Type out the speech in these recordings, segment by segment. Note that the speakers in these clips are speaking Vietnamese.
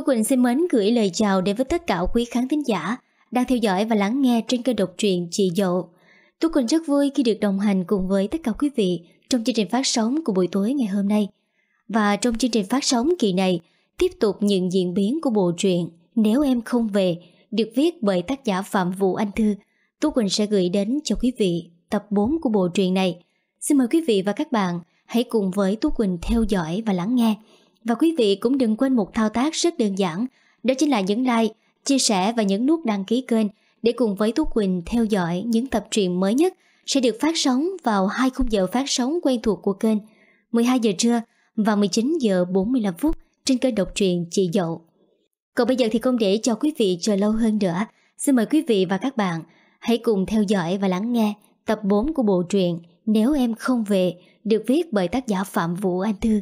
Tú Quỳnh xin mến gửi lời chào đến với tất cả quý khán thính giả đang theo dõi và lắng nghe trên kênh độc truyện Chị Dậu. Tú Quỳnh rất vui khi được đồng hành cùng với tất cả quý vị trong chương trình phát sóng của buổi tối ngày hôm nay. Và trong chương trình phát sóng kỳ này, tiếp tục những diễn biến của bộ truyện Nếu Em Không Về được viết bởi tác giả Phạm Vũ Anh Thư. Tú Quỳnh sẽ gửi đến cho quý vị tập 4 của bộ truyện này. Xin mời quý vị và các bạn hãy cùng với Tú Quỳnh theo dõi và lắng nghe. Và quý vị cũng đừng quên một thao tác rất đơn giản, đó chính là nhấn like, chia sẻ và nhấn nút đăng ký kênh để cùng với Tú Quỳnh theo dõi những tập truyện mới nhất sẽ được phát sóng vào hai khung giờ phát sóng quen thuộc của kênh 12 giờ trưa và 19 giờ 45 phút trên kênh độc truyện Chị Dậu. Còn bây giờ thì không để cho quý vị chờ lâu hơn nữa, xin mời quý vị và các bạn hãy cùng theo dõi và lắng nghe tập 4 của bộ truyện Nếu em không về được viết bởi tác giả Phạm Vũ Anh Thư.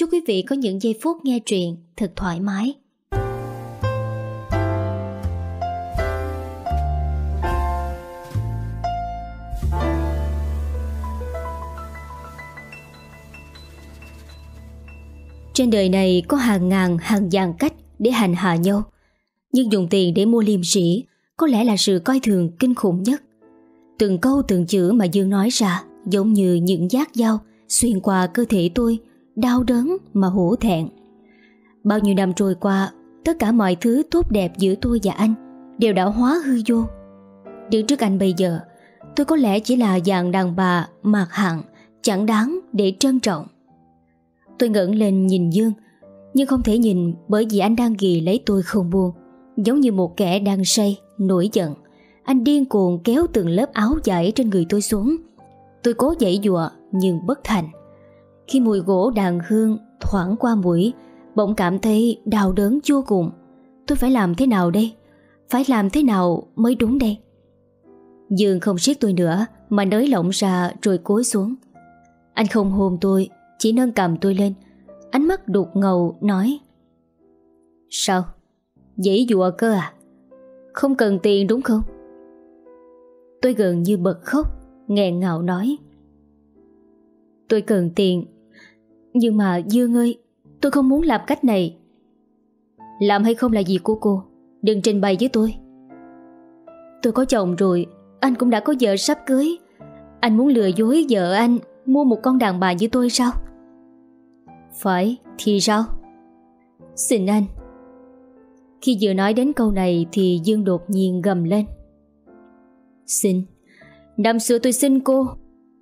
Chúc quý vị có những giây phút nghe truyện thật thoải mái. Trên đời này có hàng ngàn hàng vạn cách để hành hạ nhau Nhưng dùng tiền để mua liêm sĩ Có lẽ là sự coi thường kinh khủng nhất Từng câu từng chữ mà Dương nói ra Giống như những giác dao Xuyên qua cơ thể tôi đau đớn mà hổ thẹn. Bao nhiêu năm trôi qua, tất cả mọi thứ tốt đẹp giữa tôi và anh đều đã hóa hư vô. Đứng trước anh bây giờ, tôi có lẽ chỉ là dạng đàn bà mạc hạng, chẳng đáng để trân trọng. Tôi ngẩng lên nhìn Dương, nhưng không thể nhìn bởi vì anh đang ghì lấy tôi không buông, giống như một kẻ đang say, nổi giận. Anh điên cuồng kéo từng lớp áo giải trên người tôi xuống. Tôi cố dãy dụa nhưng bất thành. Khi mùi gỗ đàn hương thoảng qua mũi, bỗng cảm thấy đau đớn chua cùng. Tôi phải làm thế nào đây? Phải làm thế nào mới đúng đây? Dương không siết tôi nữa mà nới lỏng ra rồi cúi xuống. Anh không hôn tôi, chỉ nâng cầm tôi lên. Ánh mắt đục ngầu nói Sao? Dễ dụa cơ à? Không cần tiền đúng không? Tôi gần như bật khóc, nghẹn ngào nói Tôi cần tiền nhưng mà Dương ơi Tôi không muốn làm cách này Làm hay không là việc của cô Đừng trình bày với tôi Tôi có chồng rồi Anh cũng đã có vợ sắp cưới Anh muốn lừa dối vợ anh Mua một con đàn bà như tôi sao Phải thì sao Xin anh Khi vừa nói đến câu này Thì Dương đột nhiên gầm lên Xin Năm xưa tôi xin cô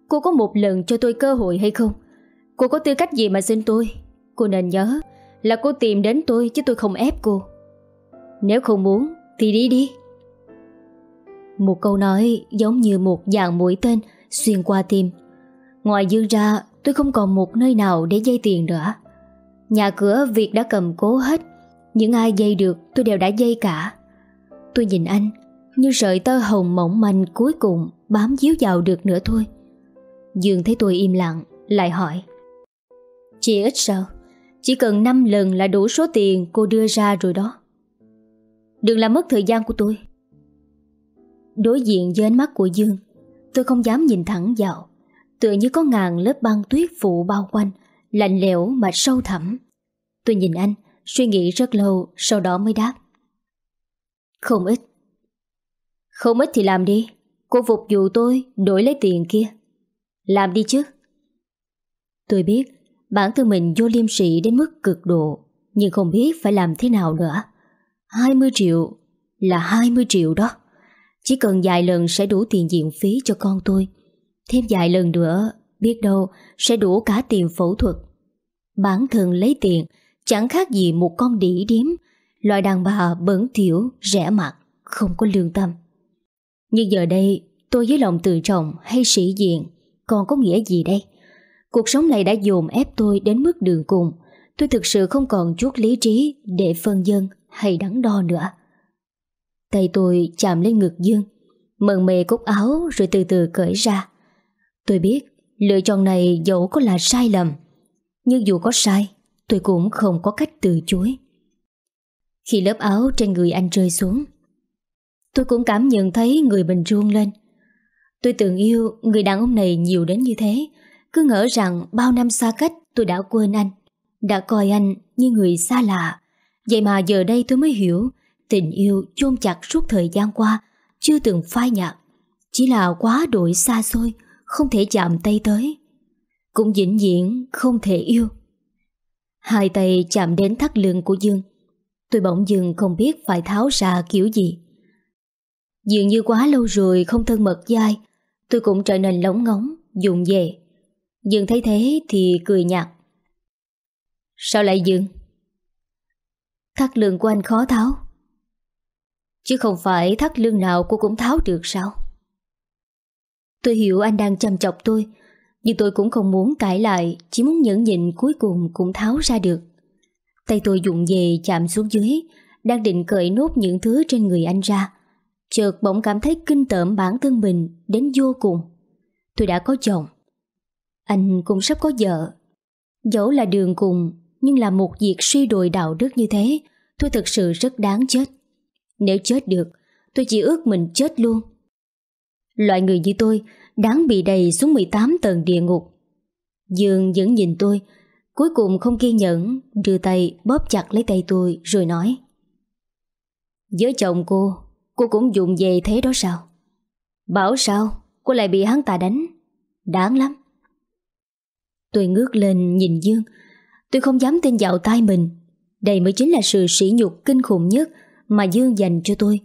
Cô có một lần cho tôi cơ hội hay không Cô có tư cách gì mà xin tôi Cô nên nhớ là cô tìm đến tôi chứ tôi không ép cô Nếu không muốn thì đi đi Một câu nói giống như một dạng mũi tên xuyên qua tim Ngoài dương ra tôi không còn một nơi nào để dây tiền nữa Nhà cửa việc đã cầm cố hết Những ai dây được tôi đều đã dây cả Tôi nhìn anh Như sợi tơ hồng mỏng manh cuối cùng Bám díu vào được nữa thôi Dương thấy tôi im lặng Lại hỏi chỉ ít sao Chỉ cần 5 lần là đủ số tiền cô đưa ra rồi đó Đừng làm mất thời gian của tôi Đối diện với ánh mắt của Dương Tôi không dám nhìn thẳng vào Tựa như có ngàn lớp băng tuyết phủ bao quanh Lạnh lẽo mà sâu thẳm Tôi nhìn anh Suy nghĩ rất lâu Sau đó mới đáp Không ít Không ít thì làm đi Cô phục vụ tôi đổi lấy tiền kia Làm đi chứ Tôi biết Bản thân mình vô liêm sỉ đến mức cực độ Nhưng không biết phải làm thế nào nữa 20 triệu Là 20 triệu đó Chỉ cần vài lần sẽ đủ tiền diện phí cho con tôi Thêm vài lần nữa Biết đâu sẽ đủ cả tiền phẫu thuật Bản thân lấy tiền Chẳng khác gì một con đĩ điếm Loại đàn bà bẩn thiểu Rẻ mặt, không có lương tâm Nhưng giờ đây tôi với lòng tự trọng Hay sĩ diện Còn có nghĩa gì đây Cuộc sống này đã dồn ép tôi đến mức đường cùng. Tôi thực sự không còn chút lý trí để phân dân hay đắn đo nữa. Tay tôi chạm lên ngực Dương, mần mề cúc áo rồi từ từ cởi ra. Tôi biết lựa chọn này dẫu có là sai lầm, nhưng dù có sai, tôi cũng không có cách từ chối. Khi lớp áo trên người anh rơi xuống, tôi cũng cảm nhận thấy người mình ruông lên. Tôi từng yêu người đàn ông này nhiều đến như thế, cứ ngỡ rằng bao năm xa cách tôi đã quên anh Đã coi anh như người xa lạ Vậy mà giờ đây tôi mới hiểu Tình yêu chôn chặt suốt thời gian qua Chưa từng phai nhạt Chỉ là quá đổi xa xôi Không thể chạm tay tới Cũng vĩnh viễn không thể yêu Hai tay chạm đến thắt lưng của Dương Tôi bỗng dừng không biết phải tháo ra kiểu gì Dường như quá lâu rồi không thân mật dai Tôi cũng trở nên lóng ngóng, dùng về Dương thấy thế thì cười nhạt Sao lại dừng? Thắt lưng của anh khó tháo Chứ không phải thắt lưng nào cô cũng tháo được sao? Tôi hiểu anh đang chăm chọc tôi Nhưng tôi cũng không muốn cãi lại Chỉ muốn nhẫn nhịn cuối cùng cũng tháo ra được Tay tôi dụng về chạm xuống dưới Đang định cởi nốt những thứ trên người anh ra Chợt bỗng cảm thấy kinh tởm bản thân mình Đến vô cùng Tôi đã có chồng anh cũng sắp có vợ Dẫu là đường cùng Nhưng là một việc suy đồi đạo đức như thế Tôi thật sự rất đáng chết Nếu chết được Tôi chỉ ước mình chết luôn Loại người như tôi Đáng bị đầy xuống 18 tầng địa ngục Dương vẫn nhìn tôi Cuối cùng không kiên nhẫn Đưa tay bóp chặt lấy tay tôi Rồi nói Với chồng cô Cô cũng dùng về thế đó sao Bảo sao cô lại bị hắn ta đánh Đáng lắm Tôi ngước lên nhìn Dương Tôi không dám tin vào tay mình Đây mới chính là sự sỉ nhục kinh khủng nhất Mà Dương dành cho tôi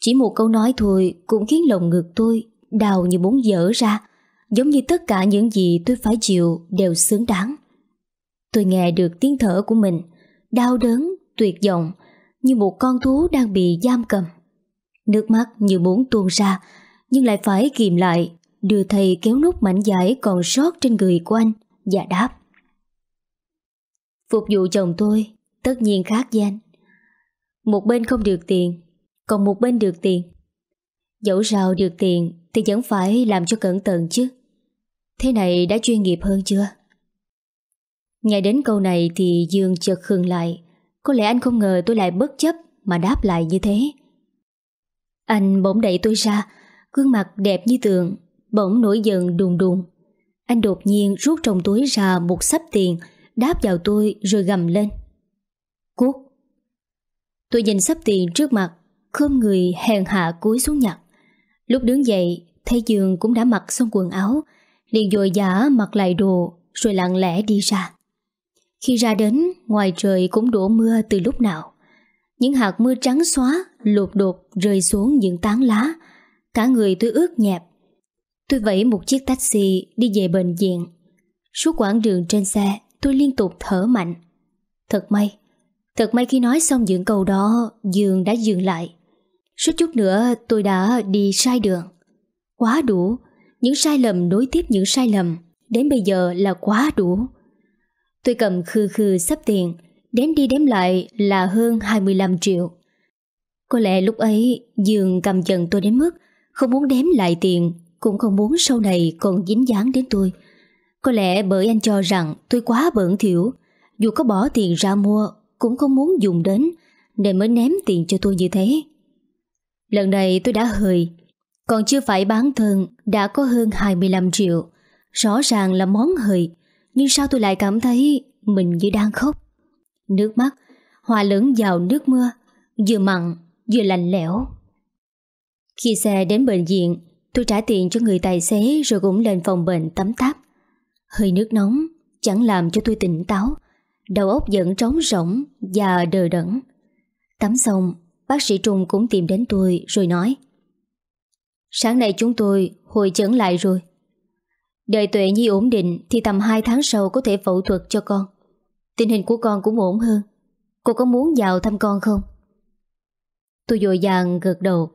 Chỉ một câu nói thôi Cũng khiến lồng ngực tôi Đào như muốn dở ra Giống như tất cả những gì tôi phải chịu Đều xứng đáng Tôi nghe được tiếng thở của mình Đau đớn, tuyệt vọng Như một con thú đang bị giam cầm Nước mắt như muốn tuôn ra Nhưng lại phải kìm lại Đưa thầy kéo nút mảnh giải còn sót trên người của anh và dạ đáp Phục vụ chồng tôi Tất nhiên khác danh Một bên không được tiền Còn một bên được tiền Dẫu sao được tiền Thì vẫn phải làm cho cẩn thận chứ Thế này đã chuyên nghiệp hơn chưa Nghe đến câu này Thì Dương chợt khừng lại Có lẽ anh không ngờ tôi lại bất chấp Mà đáp lại như thế Anh bỗng đẩy tôi ra Gương mặt đẹp như tường Bỗng nổi giận đùng đùng anh đột nhiên rút trong túi ra một sắp tiền, đáp vào tôi rồi gầm lên. Cuốc! Tôi nhìn sắp tiền trước mặt, khom người hèn hạ cúi xuống nhặt. Lúc đứng dậy, thấy giường cũng đã mặc xong quần áo, liền dội giả mặc lại đồ, rồi lặng lẽ đi ra. Khi ra đến, ngoài trời cũng đổ mưa từ lúc nào. Những hạt mưa trắng xóa, lột đột rơi xuống những tán lá. Cả người tôi ướt nhẹp, Tôi vẫy một chiếc taxi đi về bệnh viện. Suốt quãng đường trên xe, tôi liên tục thở mạnh. Thật may, thật may khi nói xong những câu đó, Dương đã dừng lại. Suốt chút nữa tôi đã đi sai đường. Quá đủ, những sai lầm nối tiếp những sai lầm, đến bây giờ là quá đủ. Tôi cầm khư khư sắp tiền, đếm đi đếm lại là hơn 25 triệu. Có lẽ lúc ấy Dương cầm giận tôi đến mức không muốn đếm lại tiền cũng không muốn sau này còn dính dáng đến tôi Có lẽ bởi anh cho rằng tôi quá bẩn thỉu Dù có bỏ tiền ra mua Cũng không muốn dùng đến Nên mới ném tiền cho tôi như thế Lần này tôi đã hời Còn chưa phải bán thân Đã có hơn 25 triệu Rõ ràng là món hời Nhưng sao tôi lại cảm thấy Mình như đang khóc Nước mắt hòa lẫn vào nước mưa Vừa mặn vừa lạnh lẽo Khi xe đến bệnh viện Tôi trả tiền cho người tài xế rồi cũng lên phòng bệnh tắm táp. Hơi nước nóng chẳng làm cho tôi tỉnh táo. Đầu óc vẫn trống rỗng và đờ đẫn. Tắm xong, bác sĩ Trung cũng tìm đến tôi rồi nói Sáng nay chúng tôi hồi chẩn lại rồi. Đời tuệ nhi ổn định thì tầm 2 tháng sau có thể phẫu thuật cho con. Tình hình của con cũng ổn hơn. Cô có muốn vào thăm con không? Tôi dội vàng gật đầu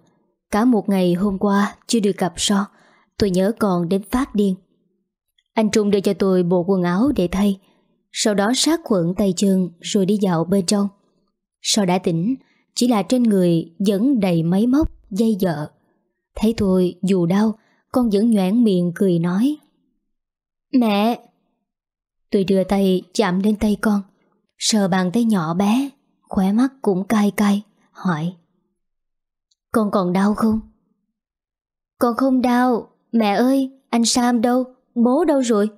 Cả một ngày hôm qua chưa được gặp so Tôi nhớ còn đến phát điên Anh Trung đưa cho tôi bộ quần áo để thay Sau đó sát khuẩn tay chân Rồi đi dạo bên trong So đã tỉnh Chỉ là trên người vẫn đầy máy móc Dây dợ Thấy tôi dù đau Con vẫn nhoảng miệng cười nói Mẹ Tôi đưa tay chạm lên tay con Sờ bàn tay nhỏ bé Khóe mắt cũng cay cay Hỏi con còn đau không? Con không đau. Mẹ ơi, anh Sam đâu? Bố đâu rồi?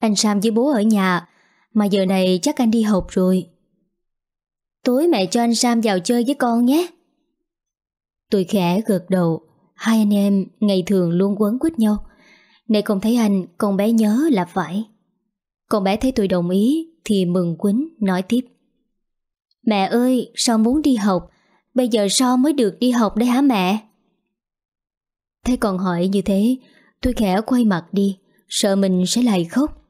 Anh Sam với bố ở nhà, mà giờ này chắc anh đi học rồi. Tối mẹ cho anh Sam vào chơi với con nhé. Tôi khẽ gật đầu, hai anh em ngày thường luôn quấn quýt nhau. Nay không thấy anh, con bé nhớ là phải. Con bé thấy tôi đồng ý thì mừng quýnh nói tiếp. Mẹ ơi, sao muốn đi học Bây giờ so mới được đi học đấy hả mẹ? Thế còn hỏi như thế, tôi khẽ quay mặt đi, sợ mình sẽ lại khóc.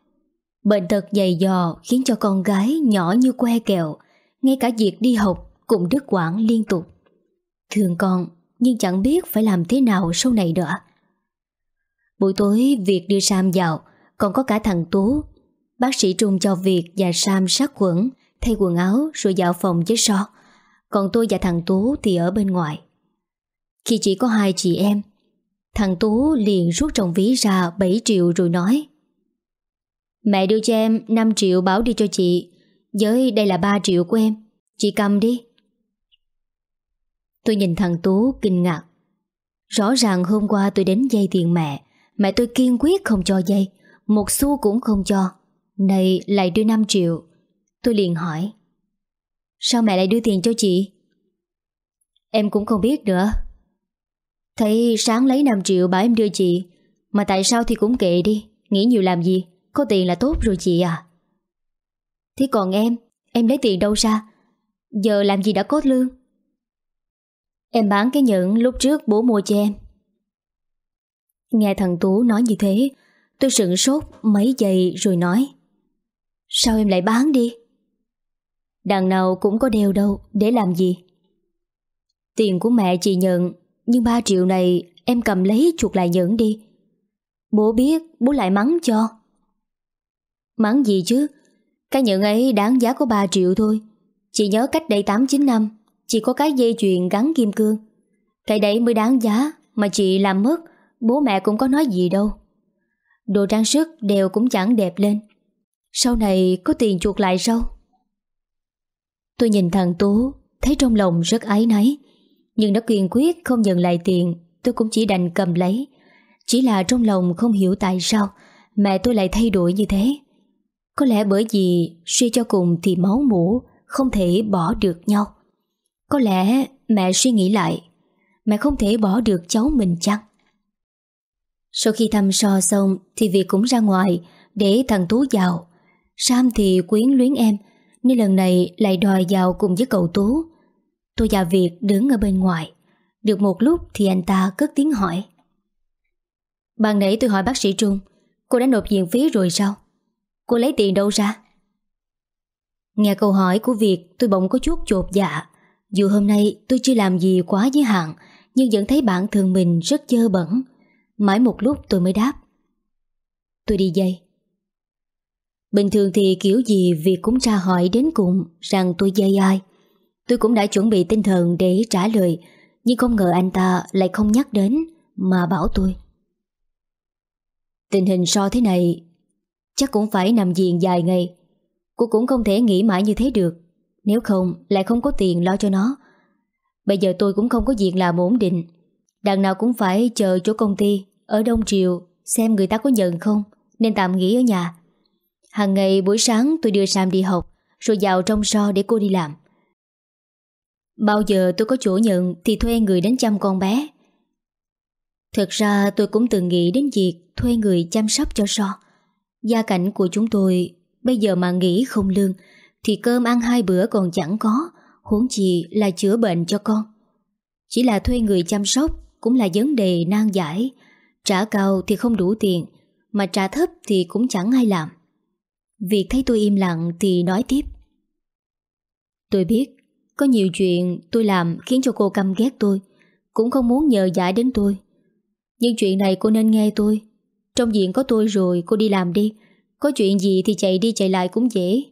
Bệnh tật dày dò khiến cho con gái nhỏ như que kẹo, ngay cả việc đi học cũng đứt quãng liên tục. Thương con, nhưng chẳng biết phải làm thế nào sau này nữa. Buổi tối việc đưa Sam vào, còn có cả thằng Tú. Bác sĩ trung cho việc và Sam sát khuẩn, thay quần áo rồi vào phòng với so. Còn tôi và thằng Tú thì ở bên ngoài Khi chỉ có hai chị em Thằng Tú liền rút trong ví ra 7 triệu rồi nói Mẹ đưa cho em 5 triệu báo đi cho chị Với đây là 3 triệu của em Chị cầm đi Tôi nhìn thằng Tú kinh ngạc Rõ ràng hôm qua tôi đến dây tiền mẹ Mẹ tôi kiên quyết không cho dây Một xu cũng không cho Này lại đưa 5 triệu Tôi liền hỏi Sao mẹ lại đưa tiền cho chị? Em cũng không biết nữa. Thấy sáng lấy 5 triệu bảo em đưa chị, mà tại sao thì cũng kệ đi, nghĩ nhiều làm gì, có tiền là tốt rồi chị à. Thế còn em, em lấy tiền đâu ra? Giờ làm gì đã có lương? Em bán cái nhẫn lúc trước bố mua cho em. Nghe thằng Tú nói như thế, tôi sững sốt mấy giây rồi nói. Sao em lại bán đi? Đằng nào cũng có đeo đâu Để làm gì Tiền của mẹ chị nhận Nhưng 3 triệu này em cầm lấy chuột lại nhẫn đi Bố biết bố lại mắng cho Mắng gì chứ Cái nhẫn ấy đáng giá có 3 triệu thôi Chị nhớ cách đây 8-9 năm Chị có cái dây chuyền gắn kim cương Cái đấy mới đáng giá Mà chị làm mất Bố mẹ cũng có nói gì đâu Đồ trang sức đều cũng chẳng đẹp lên Sau này có tiền chuột lại sao Tôi nhìn thằng Tú Thấy trong lòng rất ái náy Nhưng nó kiên quyết không nhận lại tiền Tôi cũng chỉ đành cầm lấy Chỉ là trong lòng không hiểu tại sao Mẹ tôi lại thay đổi như thế Có lẽ bởi vì Suy cho cùng thì máu mũ Không thể bỏ được nhau Có lẽ mẹ suy nghĩ lại Mẹ không thể bỏ được cháu mình chăng Sau khi thăm so xong Thì Việt cũng ra ngoài Để thằng Tú vào Sam thì quyến luyến em nên lần này lại đòi vào cùng với cậu Tú. Tôi và Việt đứng ở bên ngoài. Được một lúc thì anh ta cất tiếng hỏi. Ban nãy tôi hỏi bác sĩ Trung, cô đã nộp viện phí rồi sao? Cô lấy tiền đâu ra? Nghe câu hỏi của Việt tôi bỗng có chút chột dạ. Dù hôm nay tôi chưa làm gì quá giới hạn, nhưng vẫn thấy bản thân mình rất dơ bẩn. Mãi một lúc tôi mới đáp. Tôi đi dây. Bình thường thì kiểu gì Việc cũng tra hỏi đến cùng Rằng tôi dây ai Tôi cũng đã chuẩn bị tinh thần để trả lời Nhưng không ngờ anh ta lại không nhắc đến Mà bảo tôi Tình hình so thế này Chắc cũng phải nằm viện dài ngày Cô cũng không thể nghĩ mãi như thế được Nếu không lại không có tiền lo cho nó Bây giờ tôi cũng không có việc làm ổn định Đằng nào cũng phải chờ chỗ công ty Ở Đông Triều Xem người ta có nhận không Nên tạm nghỉ ở nhà Hàng ngày buổi sáng tôi đưa Sam đi học Rồi vào trong so để cô đi làm Bao giờ tôi có chỗ nhận Thì thuê người đến chăm con bé Thật ra tôi cũng từng nghĩ đến việc Thuê người chăm sóc cho so Gia cảnh của chúng tôi Bây giờ mà nghỉ không lương Thì cơm ăn hai bữa còn chẳng có Huống chi là chữa bệnh cho con Chỉ là thuê người chăm sóc Cũng là vấn đề nan giải Trả cao thì không đủ tiền Mà trả thấp thì cũng chẳng ai làm Việc thấy tôi im lặng thì nói tiếp Tôi biết Có nhiều chuyện tôi làm khiến cho cô căm ghét tôi Cũng không muốn nhờ giải đến tôi Nhưng chuyện này cô nên nghe tôi Trong diện có tôi rồi cô đi làm đi Có chuyện gì thì chạy đi chạy lại cũng dễ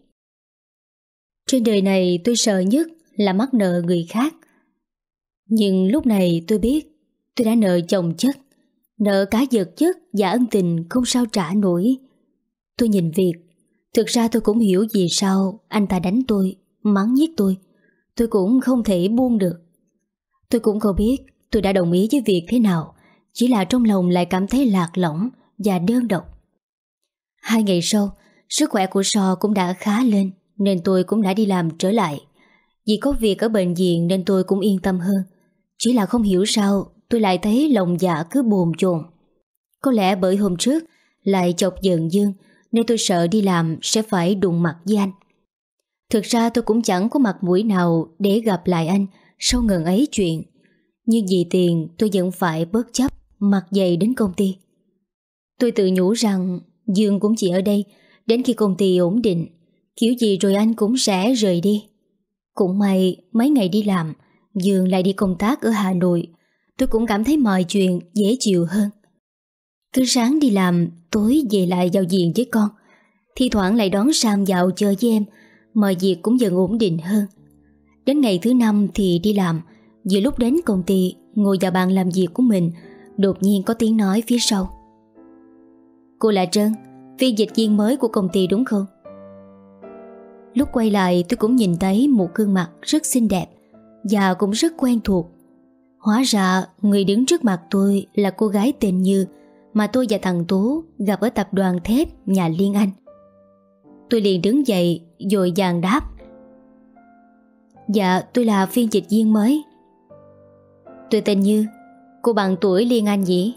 Trên đời này tôi sợ nhất là mắc nợ người khác Nhưng lúc này tôi biết Tôi đã nợ chồng chất Nợ cá giật chất và ân tình không sao trả nổi Tôi nhìn việc Thực ra tôi cũng hiểu vì sao anh ta đánh tôi, mắng nhiếc tôi. Tôi cũng không thể buông được. Tôi cũng không biết tôi đã đồng ý với việc thế nào, chỉ là trong lòng lại cảm thấy lạc lõng và đơn độc. Hai ngày sau, sức khỏe của So cũng đã khá lên nên tôi cũng đã đi làm trở lại. Vì có việc ở bệnh viện nên tôi cũng yên tâm hơn. Chỉ là không hiểu sao tôi lại thấy lòng dạ cứ buồn chồn. Có lẽ bởi hôm trước lại chọc giận Dương nên tôi sợ đi làm sẽ phải đụng mặt với anh. Thực ra tôi cũng chẳng có mặt mũi nào để gặp lại anh sau ngần ấy chuyện. Nhưng vì tiền tôi vẫn phải bớt chấp mặt dày đến công ty. Tôi tự nhủ rằng Dương cũng chỉ ở đây đến khi công ty ổn định. Kiểu gì rồi anh cũng sẽ rời đi. Cũng may mấy ngày đi làm Dương lại đi công tác ở Hà Nội Tôi cũng cảm thấy mọi chuyện dễ chịu hơn Cứ sáng đi làm Tối về lại giao diện với con Thi thoảng lại đón Sam vào chơi với em Mọi việc cũng dần ổn định hơn Đến ngày thứ năm thì đi làm Giữa lúc đến công ty Ngồi vào bàn làm việc của mình Đột nhiên có tiếng nói phía sau Cô là Trân Phiên dịch viên mới của công ty đúng không Lúc quay lại tôi cũng nhìn thấy Một gương mặt rất xinh đẹp Và cũng rất quen thuộc Hóa ra người đứng trước mặt tôi Là cô gái tên Như Như mà tôi và thằng Tú gặp ở tập đoàn thép nhà Liên Anh. Tôi liền đứng dậy dội dàn đáp. Dạ tôi là phiên dịch viên mới. Tôi tên Như, cô bằng tuổi Liên Anh gì?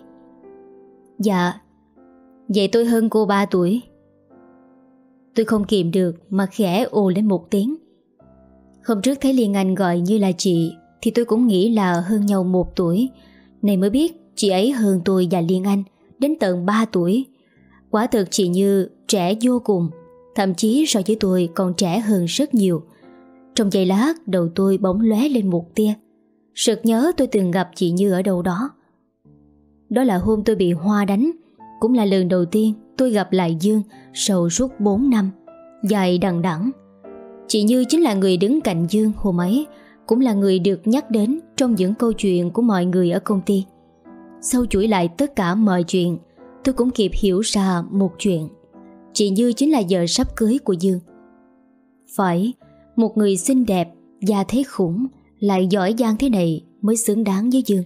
Dạ, vậy tôi hơn cô 3 tuổi. Tôi không kìm được mà khẽ ồ lên một tiếng. Hôm trước thấy Liên Anh gọi như là chị thì tôi cũng nghĩ là hơn nhau một tuổi. Này mới biết chị ấy hơn tôi và Liên Anh đến tận 3 tuổi. Quả thực chị Như trẻ vô cùng, thậm chí so với tôi còn trẻ hơn rất nhiều. Trong giây lát đầu tôi bỗng lóe lên một tia. Sực nhớ tôi từng gặp chị Như ở đâu đó. Đó là hôm tôi bị Hoa đánh, cũng là lần đầu tiên tôi gặp lại Dương sau suốt 4 năm, dài đằng đẵng. Chị Như chính là người đứng cạnh Dương hôm ấy, cũng là người được nhắc đến trong những câu chuyện của mọi người ở công ty. Sau chuỗi lại tất cả mọi chuyện Tôi cũng kịp hiểu ra một chuyện Chị Như chính là vợ sắp cưới của Dương Phải Một người xinh đẹp Già thế khủng Lại giỏi giang thế này mới xứng đáng với Dương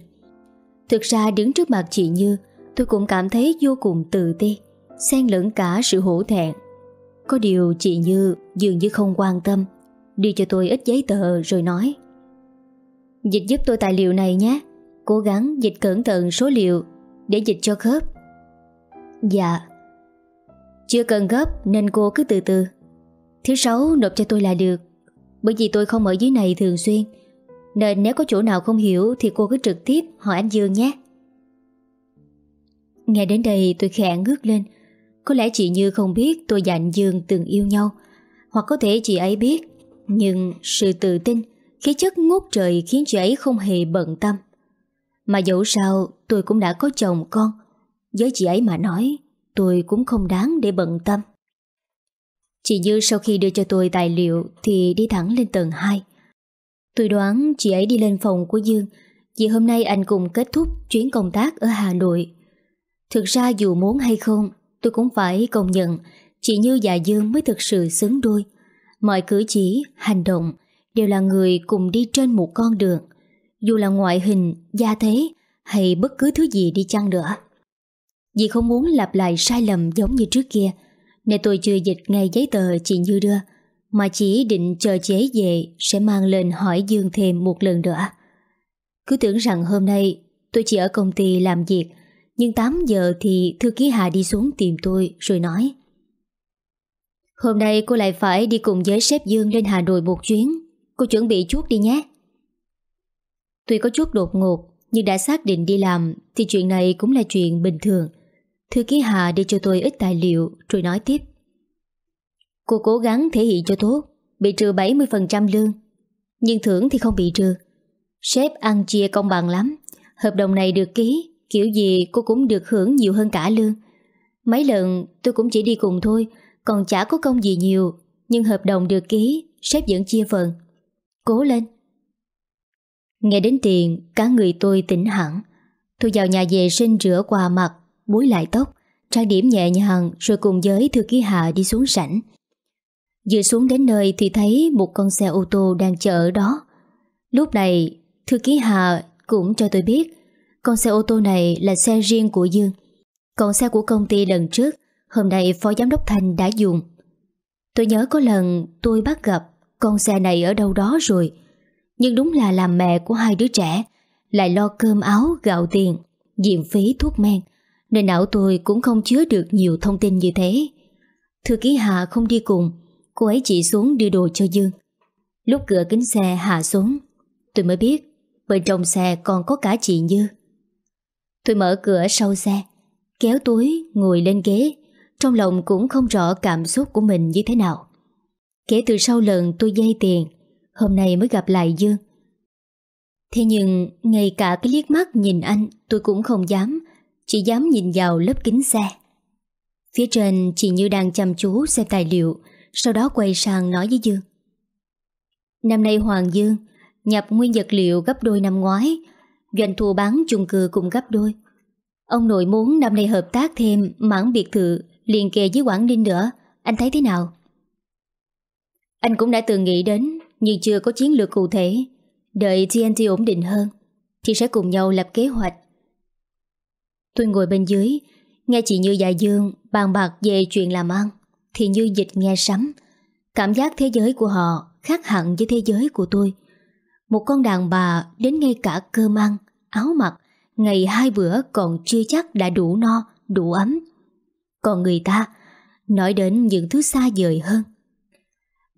Thực ra đứng trước mặt chị Như Tôi cũng cảm thấy vô cùng tự ti Xen lẫn cả sự hổ thẹn Có điều chị Như Dường như không quan tâm đi cho tôi ít giấy tờ rồi nói Dịch giúp tôi tài liệu này nhé Cố gắng dịch cẩn thận số liệu Để dịch cho khớp Dạ Chưa cần gấp nên cô cứ từ từ Thứ sáu nộp cho tôi là được Bởi vì tôi không ở dưới này thường xuyên Nên nếu có chỗ nào không hiểu Thì cô cứ trực tiếp hỏi anh Dương nhé Nghe đến đây tôi khẽ ngước lên Có lẽ chị Như không biết tôi và anh Dương từng yêu nhau Hoặc có thể chị ấy biết Nhưng sự tự tin Khí chất ngút trời khiến chị ấy không hề bận tâm mà dẫu sao tôi cũng đã có chồng con Với chị ấy mà nói Tôi cũng không đáng để bận tâm Chị Dư sau khi đưa cho tôi tài liệu Thì đi thẳng lên tầng 2 Tôi đoán chị ấy đi lên phòng của Dương Vì hôm nay anh cùng kết thúc Chuyến công tác ở Hà Nội Thực ra dù muốn hay không Tôi cũng phải công nhận Chị Như và Dương mới thực sự xứng đôi Mọi cử chỉ, hành động Đều là người cùng đi trên một con đường dù là ngoại hình, gia thế hay bất cứ thứ gì đi chăng nữa. Vì không muốn lặp lại sai lầm giống như trước kia, nên tôi chưa dịch ngay giấy tờ chị Như đưa, mà chỉ định chờ chế về sẽ mang lên hỏi Dương thêm một lần nữa. Cứ tưởng rằng hôm nay tôi chỉ ở công ty làm việc, nhưng 8 giờ thì thư ký Hà đi xuống tìm tôi rồi nói. Hôm nay cô lại phải đi cùng với sếp Dương lên Hà Nội một chuyến, cô chuẩn bị chút đi nhé. Tuy có chút đột ngột Nhưng đã xác định đi làm Thì chuyện này cũng là chuyện bình thường Thư ký Hà đưa cho tôi ít tài liệu Rồi nói tiếp Cô cố gắng thể hiện cho tốt Bị trừ 70% lương Nhưng thưởng thì không bị trừ Sếp ăn chia công bằng lắm Hợp đồng này được ký Kiểu gì cô cũng được hưởng nhiều hơn cả lương Mấy lần tôi cũng chỉ đi cùng thôi Còn chả có công gì nhiều Nhưng hợp đồng được ký Sếp vẫn chia phần Cố lên Nghe đến tiền, cả người tôi tỉnh hẳn. Tôi vào nhà vệ sinh rửa qua mặt, búi lại tóc, trang điểm nhẹ nhàng rồi cùng với thư ký Hạ đi xuống sảnh. Vừa xuống đến nơi thì thấy một con xe ô tô đang chờ ở đó. Lúc này, thư ký Hà cũng cho tôi biết con xe ô tô này là xe riêng của Dương. Còn xe của công ty lần trước, hôm nay Phó Giám đốc Thành đã dùng. Tôi nhớ có lần tôi bắt gặp con xe này ở đâu đó rồi, nhưng đúng là làm mẹ của hai đứa trẻ Lại lo cơm áo, gạo tiền diệm phí thuốc men Nên não tôi cũng không chứa được nhiều thông tin như thế Thư ký Hạ không đi cùng Cô ấy chỉ xuống đưa đồ cho Dương Lúc cửa kính xe Hạ xuống Tôi mới biết Bên trong xe còn có cả chị Như Tôi mở cửa sau xe Kéo túi ngồi lên ghế Trong lòng cũng không rõ cảm xúc của mình như thế nào Kể từ sau lần tôi dây tiền Hôm nay mới gặp lại Dương Thế nhưng Ngay cả cái liếc mắt nhìn anh Tôi cũng không dám Chỉ dám nhìn vào lớp kính xe Phía trên chị như đang chăm chú xem tài liệu Sau đó quay sang nói với Dương Năm nay Hoàng Dương Nhập nguyên vật liệu gấp đôi năm ngoái Doanh thu bán chung cư cũng gấp đôi Ông nội muốn năm nay hợp tác thêm mảng biệt thự liền kề với Quảng Ninh nữa. Anh thấy thế nào? Anh cũng đã từng nghĩ đến nhưng chưa có chiến lược cụ thể. Đợi TNT ổn định hơn, thì sẽ cùng nhau lập kế hoạch. Tôi ngồi bên dưới, nghe chị Như Dạ Dương bàn bạc về chuyện làm ăn, thì Như Dịch nghe sắm. Cảm giác thế giới của họ khác hẳn với thế giới của tôi. Một con đàn bà đến ngay cả cơm ăn, áo mặc, ngày hai bữa còn chưa chắc đã đủ no, đủ ấm. Còn người ta, nói đến những thứ xa vời hơn,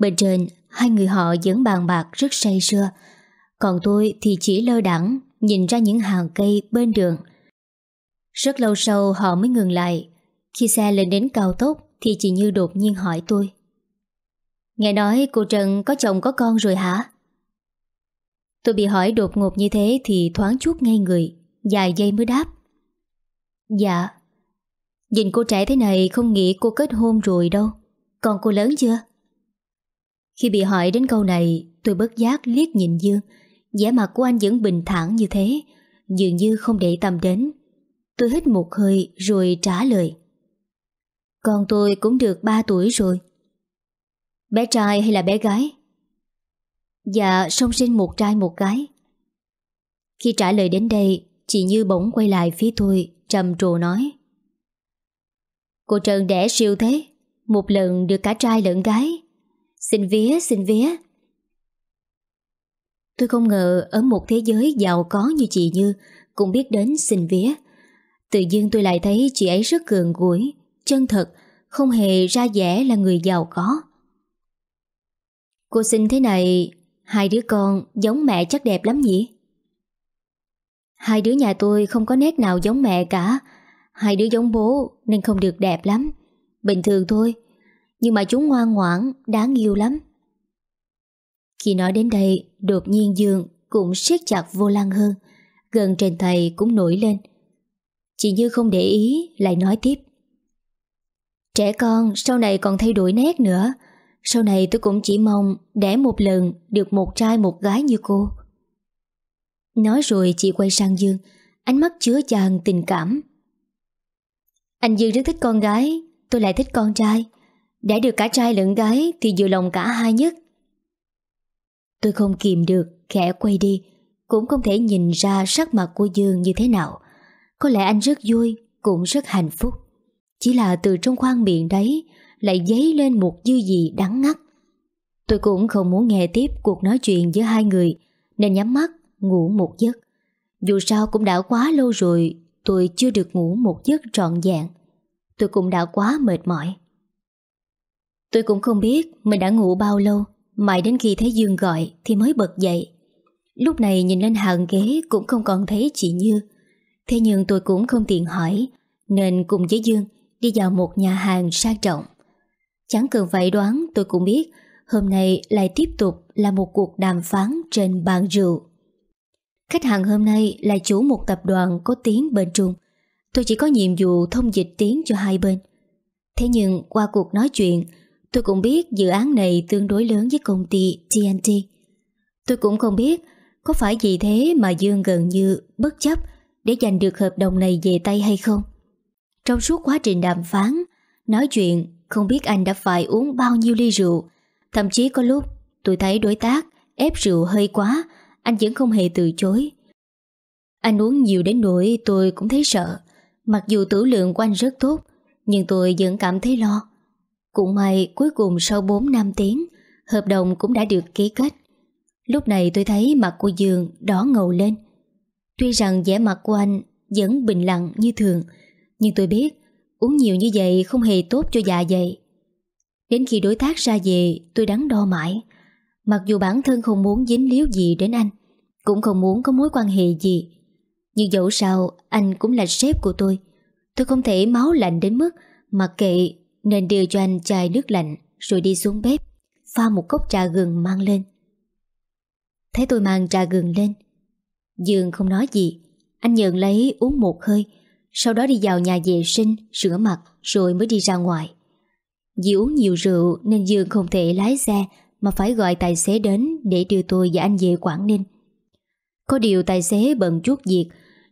Bên trên, hai người họ vẫn bàn bạc rất say sưa. Còn tôi thì chỉ lơ đẳng, nhìn ra những hàng cây bên đường. Rất lâu sau họ mới ngừng lại. Khi xe lên đến cao tốc thì chị Như đột nhiên hỏi tôi. Nghe nói cô Trần có chồng có con rồi hả? Tôi bị hỏi đột ngột như thế thì thoáng chút ngay người, dài giây mới đáp. Dạ. Nhìn cô trẻ thế này không nghĩ cô kết hôn rồi đâu. Còn cô lớn chưa? Khi bị hỏi đến câu này, tôi bất giác liếc nhìn Dương, vẻ mặt của anh vẫn bình thản như thế, dường như không để tâm đến. Tôi hít một hơi rồi trả lời. Con tôi cũng được 3 tuổi rồi. Bé trai hay là bé gái? Dạ, song sinh một trai một gái. Khi trả lời đến đây, chị Như bỗng quay lại phía tôi, trầm trồ nói. Cô Trần đẻ siêu thế, một lần được cả trai lẫn gái. Xin vía, xin vía. Tôi không ngờ ở một thế giới giàu có như chị Như cũng biết đến xin vía. Tự nhiên tôi lại thấy chị ấy rất cường gũi, chân thật, không hề ra vẻ là người giàu có. Cô xin thế này, hai đứa con giống mẹ chắc đẹp lắm nhỉ? Hai đứa nhà tôi không có nét nào giống mẹ cả, hai đứa giống bố nên không được đẹp lắm. Bình thường thôi, nhưng mà chúng ngoan ngoãn, đáng yêu lắm. Khi nói đến đây, đột nhiên Dương cũng siết chặt vô lăng hơn, gần trên thầy cũng nổi lên. Chị Như không để ý, lại nói tiếp. Trẻ con sau này còn thay đổi nét nữa. Sau này tôi cũng chỉ mong đẻ một lần được một trai một gái như cô. Nói rồi chị quay sang Dương, ánh mắt chứa chàng tình cảm. Anh Dương rất thích con gái, tôi lại thích con trai. Đã được cả trai lẫn gái Thì vừa lòng cả hai nhất Tôi không kìm được Khẽ quay đi Cũng không thể nhìn ra sắc mặt của Dương như thế nào Có lẽ anh rất vui Cũng rất hạnh phúc Chỉ là từ trong khoang miệng đấy Lại dấy lên một dư vị đắng ngắt Tôi cũng không muốn nghe tiếp Cuộc nói chuyện giữa hai người Nên nhắm mắt ngủ một giấc Dù sao cũng đã quá lâu rồi Tôi chưa được ngủ một giấc trọn vẹn Tôi cũng đã quá mệt mỏi Tôi cũng không biết mình đã ngủ bao lâu Mãi đến khi thấy Dương gọi Thì mới bật dậy Lúc này nhìn lên hàng ghế cũng không còn thấy chị Như Thế nhưng tôi cũng không tiện hỏi Nên cùng với Dương Đi vào một nhà hàng sang trọng Chẳng cần phải đoán tôi cũng biết Hôm nay lại tiếp tục là một cuộc đàm phán trên bàn rượu Khách hàng hôm nay là chủ một tập đoàn có tiếng bên Trung Tôi chỉ có nhiệm vụ thông dịch tiếng cho hai bên Thế nhưng qua cuộc nói chuyện Tôi cũng biết dự án này tương đối lớn với công ty TNT. Tôi cũng không biết có phải vì thế mà Dương gần như bất chấp để giành được hợp đồng này về tay hay không. Trong suốt quá trình đàm phán, nói chuyện không biết anh đã phải uống bao nhiêu ly rượu. Thậm chí có lúc tôi thấy đối tác ép rượu hơi quá, anh vẫn không hề từ chối. Anh uống nhiều đến nỗi tôi cũng thấy sợ. Mặc dù tử lượng của anh rất tốt, nhưng tôi vẫn cảm thấy lo. Cũng may cuối cùng sau 4 năm tiếng, hợp đồng cũng đã được ký kết. Lúc này tôi thấy mặt của Dương đỏ ngầu lên. Tuy rằng vẻ mặt của anh vẫn bình lặng như thường, nhưng tôi biết uống nhiều như vậy không hề tốt cho dạ dày. Đến khi đối tác ra về, tôi đắn đo mãi. Mặc dù bản thân không muốn dính líu gì đến anh, cũng không muốn có mối quan hệ gì. Nhưng dẫu sao, anh cũng là sếp của tôi. Tôi không thể máu lạnh đến mức mặc kệ nên đưa cho anh chai nước lạnh Rồi đi xuống bếp Pha một cốc trà gừng mang lên Thấy tôi mang trà gừng lên Dương không nói gì Anh nhận lấy uống một hơi Sau đó đi vào nhà vệ sinh Rửa mặt rồi mới đi ra ngoài Vì uống nhiều rượu Nên Dương không thể lái xe Mà phải gọi tài xế đến Để đưa tôi và anh về Quảng Ninh Có điều tài xế bận chút việc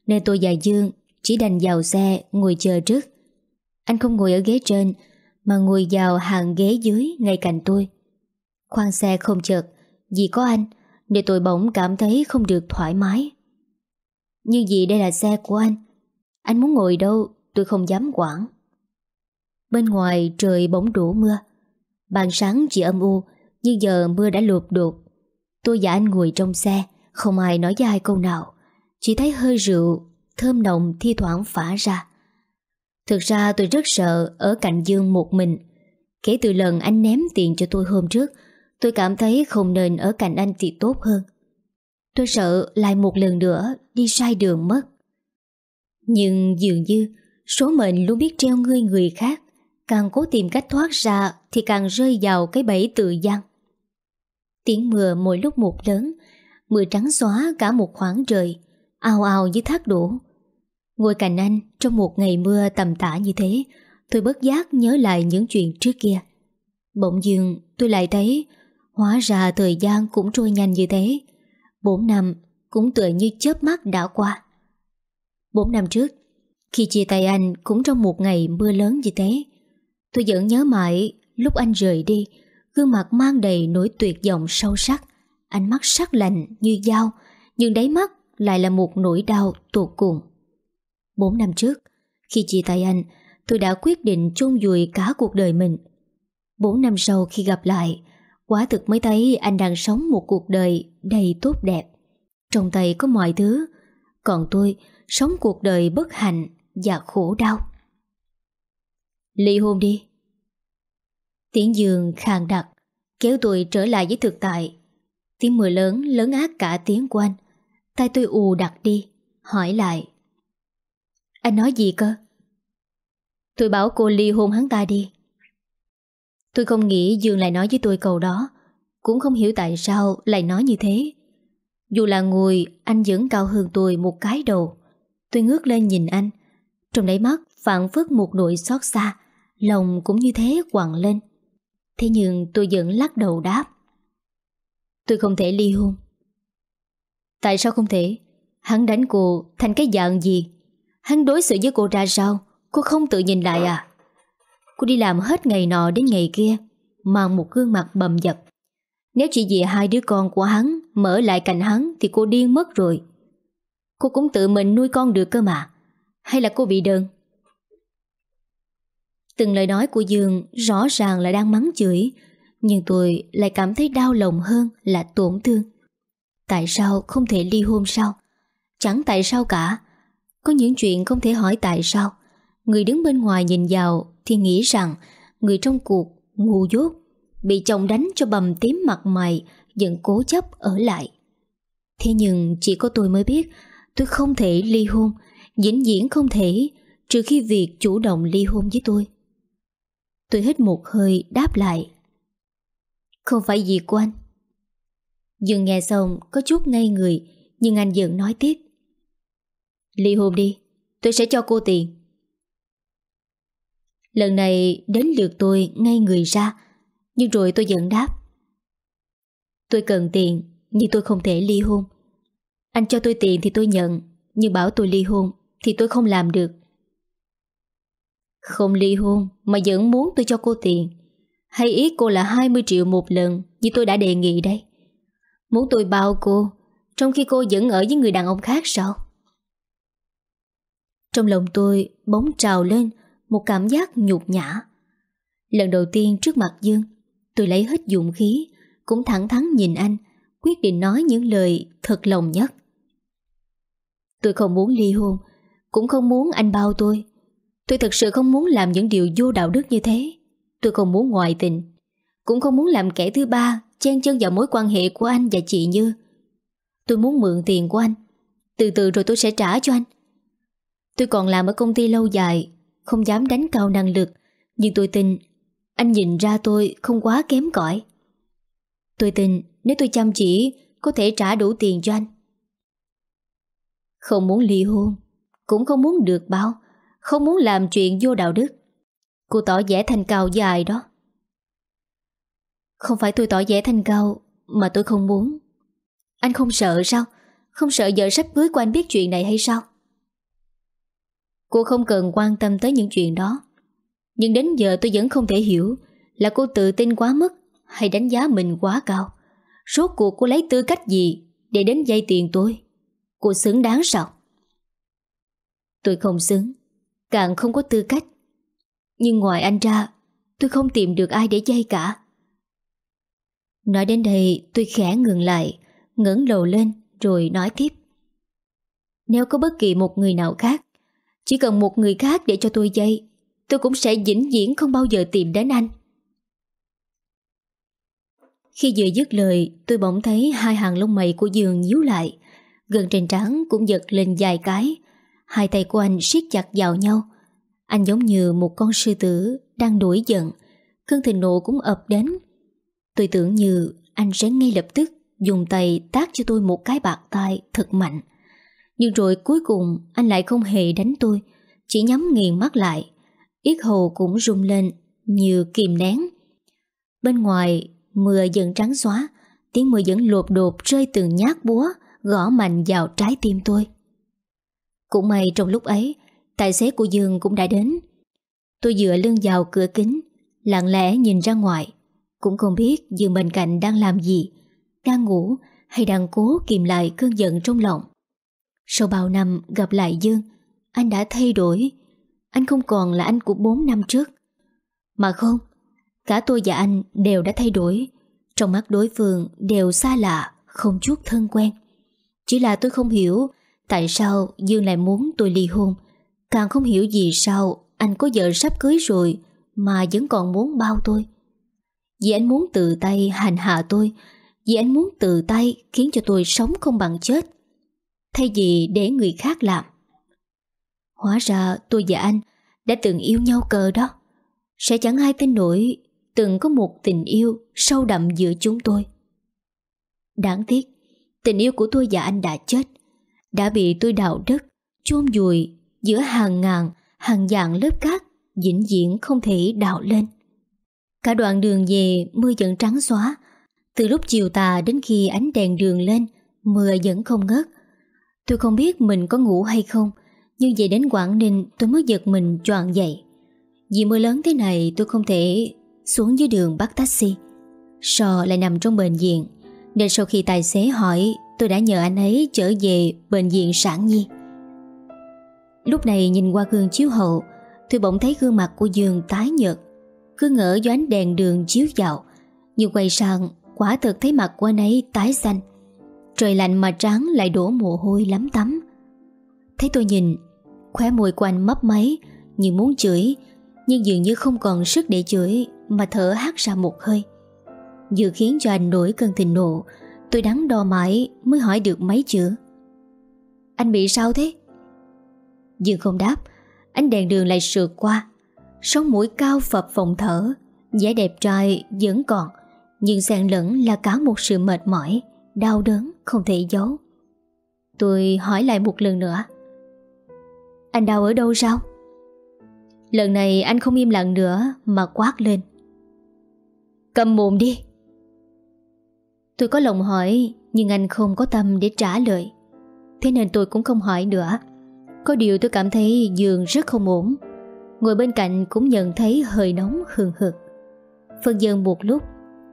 Nên tôi và Dương chỉ đành vào xe Ngồi chờ trước Anh không ngồi ở ghế trên mà ngồi vào hàng ghế dưới ngay cạnh tôi. Khoang xe không chợt, vì có anh, để tôi bỗng cảm thấy không được thoải mái. Nhưng vì đây là xe của anh, anh muốn ngồi đâu tôi không dám quản. Bên ngoài trời bỗng đổ mưa, ban sáng chỉ âm u, nhưng giờ mưa đã lụp đột. Tôi và anh ngồi trong xe, không ai nói với ai câu nào, chỉ thấy hơi rượu, thơm nồng thi thoảng phả ra. Thực ra tôi rất sợ ở cạnh Dương một mình. Kể từ lần anh ném tiền cho tôi hôm trước, tôi cảm thấy không nên ở cạnh anh thì tốt hơn. Tôi sợ lại một lần nữa đi sai đường mất. Nhưng dường như số mệnh luôn biết treo ngươi người khác, càng cố tìm cách thoát ra thì càng rơi vào cái bẫy tự gian. Tiếng mưa mỗi lúc một lớn, mưa trắng xóa cả một khoảng trời, ào ào như thác đổ. Ngồi cạnh anh trong một ngày mưa tầm tã như thế, tôi bất giác nhớ lại những chuyện trước kia. Bỗng dưng tôi lại thấy hóa ra thời gian cũng trôi nhanh như thế. Bốn năm cũng tựa như chớp mắt đã qua. Bốn năm trước, khi chia tay anh cũng trong một ngày mưa lớn như thế, tôi vẫn nhớ mãi lúc anh rời đi, gương mặt mang đầy nỗi tuyệt vọng sâu sắc, ánh mắt sắc lạnh như dao, nhưng đáy mắt lại là một nỗi đau tột cùng. 4 năm trước Khi chia tay anh Tôi đã quyết định chôn vùi cả cuộc đời mình 4 năm sau khi gặp lại quá thực mới thấy anh đang sống một cuộc đời đầy tốt đẹp Trong tay có mọi thứ Còn tôi sống cuộc đời bất hạnh và khổ đau Ly hôn đi Tiếng giường khàn đặc Kéo tôi trở lại với thực tại Tiếng mưa lớn lớn ác cả tiếng của anh Tay tôi ù đặt đi Hỏi lại anh nói gì cơ? Tôi bảo cô ly hôn hắn ta đi. Tôi không nghĩ Dương lại nói với tôi câu đó. Cũng không hiểu tại sao lại nói như thế. Dù là ngồi, anh vẫn cao hơn tôi một cái đầu. Tôi ngước lên nhìn anh. Trong đáy mắt phản phất một nỗi xót xa. Lòng cũng như thế quặn lên. Thế nhưng tôi vẫn lắc đầu đáp. Tôi không thể ly hôn. Tại sao không thể? Hắn đánh cô thành cái dạng gì? Hắn đối xử với cô ra sao Cô không tự nhìn lại à Cô đi làm hết ngày nọ đến ngày kia Mang một gương mặt bầm dập Nếu chỉ vì hai đứa con của hắn Mở lại cạnh hắn thì cô điên mất rồi Cô cũng tự mình nuôi con được cơ mà Hay là cô bị đơn Từng lời nói của Dương Rõ ràng là đang mắng chửi Nhưng tôi lại cảm thấy đau lòng hơn Là tổn thương Tại sao không thể ly hôn sao Chẳng tại sao cả có những chuyện không thể hỏi tại sao Người đứng bên ngoài nhìn vào Thì nghĩ rằng Người trong cuộc ngu dốt Bị chồng đánh cho bầm tím mặt mày Vẫn cố chấp ở lại Thế nhưng chỉ có tôi mới biết Tôi không thể ly hôn Dĩ nhiên không thể Trừ khi việc chủ động ly hôn với tôi Tôi hít một hơi đáp lại Không phải gì của anh Dương nghe xong có chút ngây người Nhưng anh vẫn nói tiếp Ly hôn đi Tôi sẽ cho cô tiền Lần này đến lượt tôi ngay người ra Nhưng rồi tôi giận đáp Tôi cần tiền Nhưng tôi không thể ly hôn Anh cho tôi tiền thì tôi nhận Nhưng bảo tôi ly hôn Thì tôi không làm được Không ly hôn Mà vẫn muốn tôi cho cô tiền Hay ý cô là 20 triệu một lần Như tôi đã đề nghị đây Muốn tôi bao cô Trong khi cô vẫn ở với người đàn ông khác sao trong lòng tôi bóng trào lên một cảm giác nhục nhã. Lần đầu tiên trước mặt Dương, tôi lấy hết dũng khí, cũng thẳng thắn nhìn anh, quyết định nói những lời thật lòng nhất. Tôi không muốn ly hôn, cũng không muốn anh bao tôi. Tôi thật sự không muốn làm những điều vô đạo đức như thế. Tôi không muốn ngoại tình, cũng không muốn làm kẻ thứ ba chen chân vào mối quan hệ của anh và chị Như. Tôi muốn mượn tiền của anh, từ từ rồi tôi sẽ trả cho anh. Tôi còn làm ở công ty lâu dài Không dám đánh cao năng lực Nhưng tôi tin Anh nhìn ra tôi không quá kém cỏi Tôi tin nếu tôi chăm chỉ Có thể trả đủ tiền cho anh Không muốn ly hôn Cũng không muốn được bao Không muốn làm chuyện vô đạo đức Cô tỏ vẻ thành cao dài đó Không phải tôi tỏ vẻ thành cao Mà tôi không muốn Anh không sợ sao Không sợ vợ sắp cưới của anh biết chuyện này hay sao Cô không cần quan tâm tới những chuyện đó Nhưng đến giờ tôi vẫn không thể hiểu Là cô tự tin quá mức Hay đánh giá mình quá cao Rốt cuộc cô lấy tư cách gì Để đến dây tiền tôi Cô xứng đáng sao Tôi không xứng Càng không có tư cách Nhưng ngoài anh ra Tôi không tìm được ai để dây cả Nói đến đây tôi khẽ ngừng lại ngẩng đầu lên rồi nói tiếp Nếu có bất kỳ một người nào khác chỉ cần một người khác để cho tôi dây Tôi cũng sẽ vĩnh viễn không bao giờ tìm đến anh Khi vừa dứt lời Tôi bỗng thấy hai hàng lông mày của giường nhíu lại Gần trên trán cũng giật lên vài cái Hai tay của anh siết chặt vào nhau Anh giống như một con sư tử Đang đuổi giận Cơn thịnh nộ cũng ập đến Tôi tưởng như anh sẽ ngay lập tức Dùng tay tác cho tôi một cái bạc tay thật mạnh nhưng rồi cuối cùng anh lại không hề đánh tôi Chỉ nhắm nghiền mắt lại Yết hầu cũng rung lên Như kìm nén Bên ngoài mưa dần trắng xóa Tiếng mưa vẫn lột đột rơi từng nhát búa Gõ mạnh vào trái tim tôi Cũng may trong lúc ấy Tài xế của Dương cũng đã đến Tôi dựa lưng vào cửa kính Lặng lẽ nhìn ra ngoài Cũng không biết Dương bên cạnh đang làm gì Đang ngủ hay đang cố kìm lại cơn giận trong lòng sau bao năm gặp lại Dương, anh đã thay đổi. Anh không còn là anh của 4 năm trước. Mà không, cả tôi và anh đều đã thay đổi. Trong mắt đối phương đều xa lạ, không chút thân quen. Chỉ là tôi không hiểu tại sao Dương lại muốn tôi ly hôn. Càng không hiểu gì sao anh có vợ sắp cưới rồi mà vẫn còn muốn bao tôi. Vì anh muốn tự tay hành hạ tôi, vì anh muốn tự tay khiến cho tôi sống không bằng chết thay vì để người khác làm. Hóa ra tôi và anh đã từng yêu nhau cờ đó. Sẽ chẳng ai tin nổi từng có một tình yêu sâu đậm giữa chúng tôi. Đáng tiếc, tình yêu của tôi và anh đã chết, đã bị tôi đào đất, chôn vùi giữa hàng ngàn, hàng dạng lớp cát vĩnh viễn không thể đào lên. Cả đoạn đường về mưa vẫn trắng xóa, từ lúc chiều tà đến khi ánh đèn đường lên, mưa vẫn không ngớt, Tôi không biết mình có ngủ hay không Nhưng về đến Quảng Ninh tôi mới giật mình choàng dậy Vì mưa lớn thế này tôi không thể xuống dưới đường bắt taxi Sò lại nằm trong bệnh viện Nên sau khi tài xế hỏi Tôi đã nhờ anh ấy trở về bệnh viện sản nhi Lúc này nhìn qua gương chiếu hậu Tôi bỗng thấy gương mặt của Dương tái nhợt Cứ ngỡ do ánh đèn đường chiếu vào nhưng quay sang Quả thật thấy mặt của anh ấy tái xanh Trời lạnh mà trán lại đổ mồ hôi lắm tắm Thấy tôi nhìn Khóe môi của anh mấp máy Như muốn chửi Nhưng dường như không còn sức để chửi Mà thở hát ra một hơi Dự khiến cho anh nổi cơn thịnh nộ Tôi đắn đo mãi mới hỏi được mấy chữ Anh bị sao thế? Dương không đáp Ánh đèn đường lại sượt qua Sống mũi cao phập phòng thở vẻ đẹp trai vẫn còn Nhưng xen lẫn là cả một sự mệt mỏi Đau đớn không thể giấu Tôi hỏi lại một lần nữa Anh đau ở đâu sao? Lần này anh không im lặng nữa Mà quát lên Cầm mồm đi Tôi có lòng hỏi Nhưng anh không có tâm để trả lời Thế nên tôi cũng không hỏi nữa Có điều tôi cảm thấy giường rất không ổn Ngồi bên cạnh cũng nhận thấy hơi nóng hừng hực Phân dân một lúc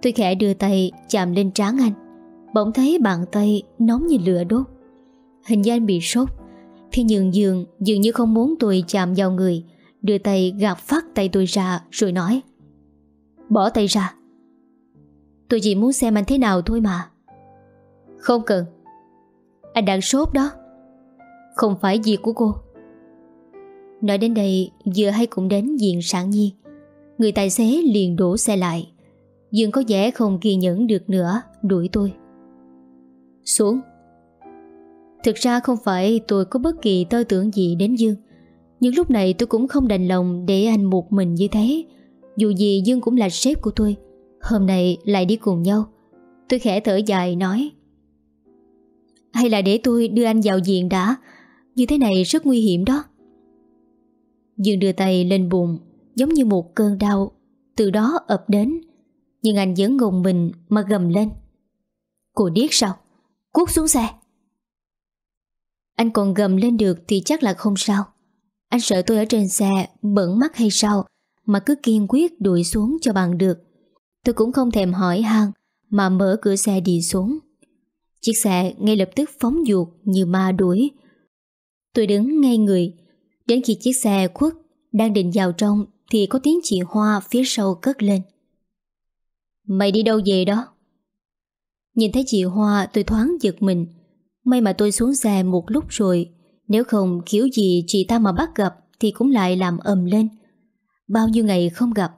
Tôi khẽ đưa tay chạm lên trán anh Bỗng thấy bàn tay nóng như lửa đốt Hình như anh bị sốt Thì nhường dường dường như không muốn tôi chạm vào người Đưa tay gạt phát tay tôi ra Rồi nói Bỏ tay ra Tôi chỉ muốn xem anh thế nào thôi mà Không cần Anh đang sốt đó Không phải gì của cô Nói đến đây Vừa hay cũng đến diện sản nhi Người tài xế liền đổ xe lại dường có vẻ không ghi nhẫn được nữa Đuổi tôi xuống Thực ra không phải tôi có bất kỳ tư tưởng gì đến Dương Nhưng lúc này tôi cũng không đành lòng để anh một mình như thế Dù gì Dương cũng là sếp của tôi Hôm nay lại đi cùng nhau Tôi khẽ thở dài nói Hay là để tôi đưa anh vào diện đã Như thế này rất nguy hiểm đó Dương đưa tay lên bụng Giống như một cơn đau Từ đó ập đến Nhưng anh vẫn gồng mình mà gầm lên Cô điếc sao Cút xuống xe Anh còn gầm lên được thì chắc là không sao Anh sợ tôi ở trên xe Bẩn mắt hay sao Mà cứ kiên quyết đuổi xuống cho bằng được Tôi cũng không thèm hỏi han Mà mở cửa xe đi xuống Chiếc xe ngay lập tức phóng ruột Như ma đuổi Tôi đứng ngay người Đến khi chiếc xe khuất Đang định vào trong Thì có tiếng chị Hoa phía sau cất lên Mày đi đâu về đó Nhìn thấy chị Hoa tôi thoáng giật mình May mà tôi xuống xe một lúc rồi Nếu không kiểu gì chị ta mà bắt gặp Thì cũng lại làm ầm lên Bao nhiêu ngày không gặp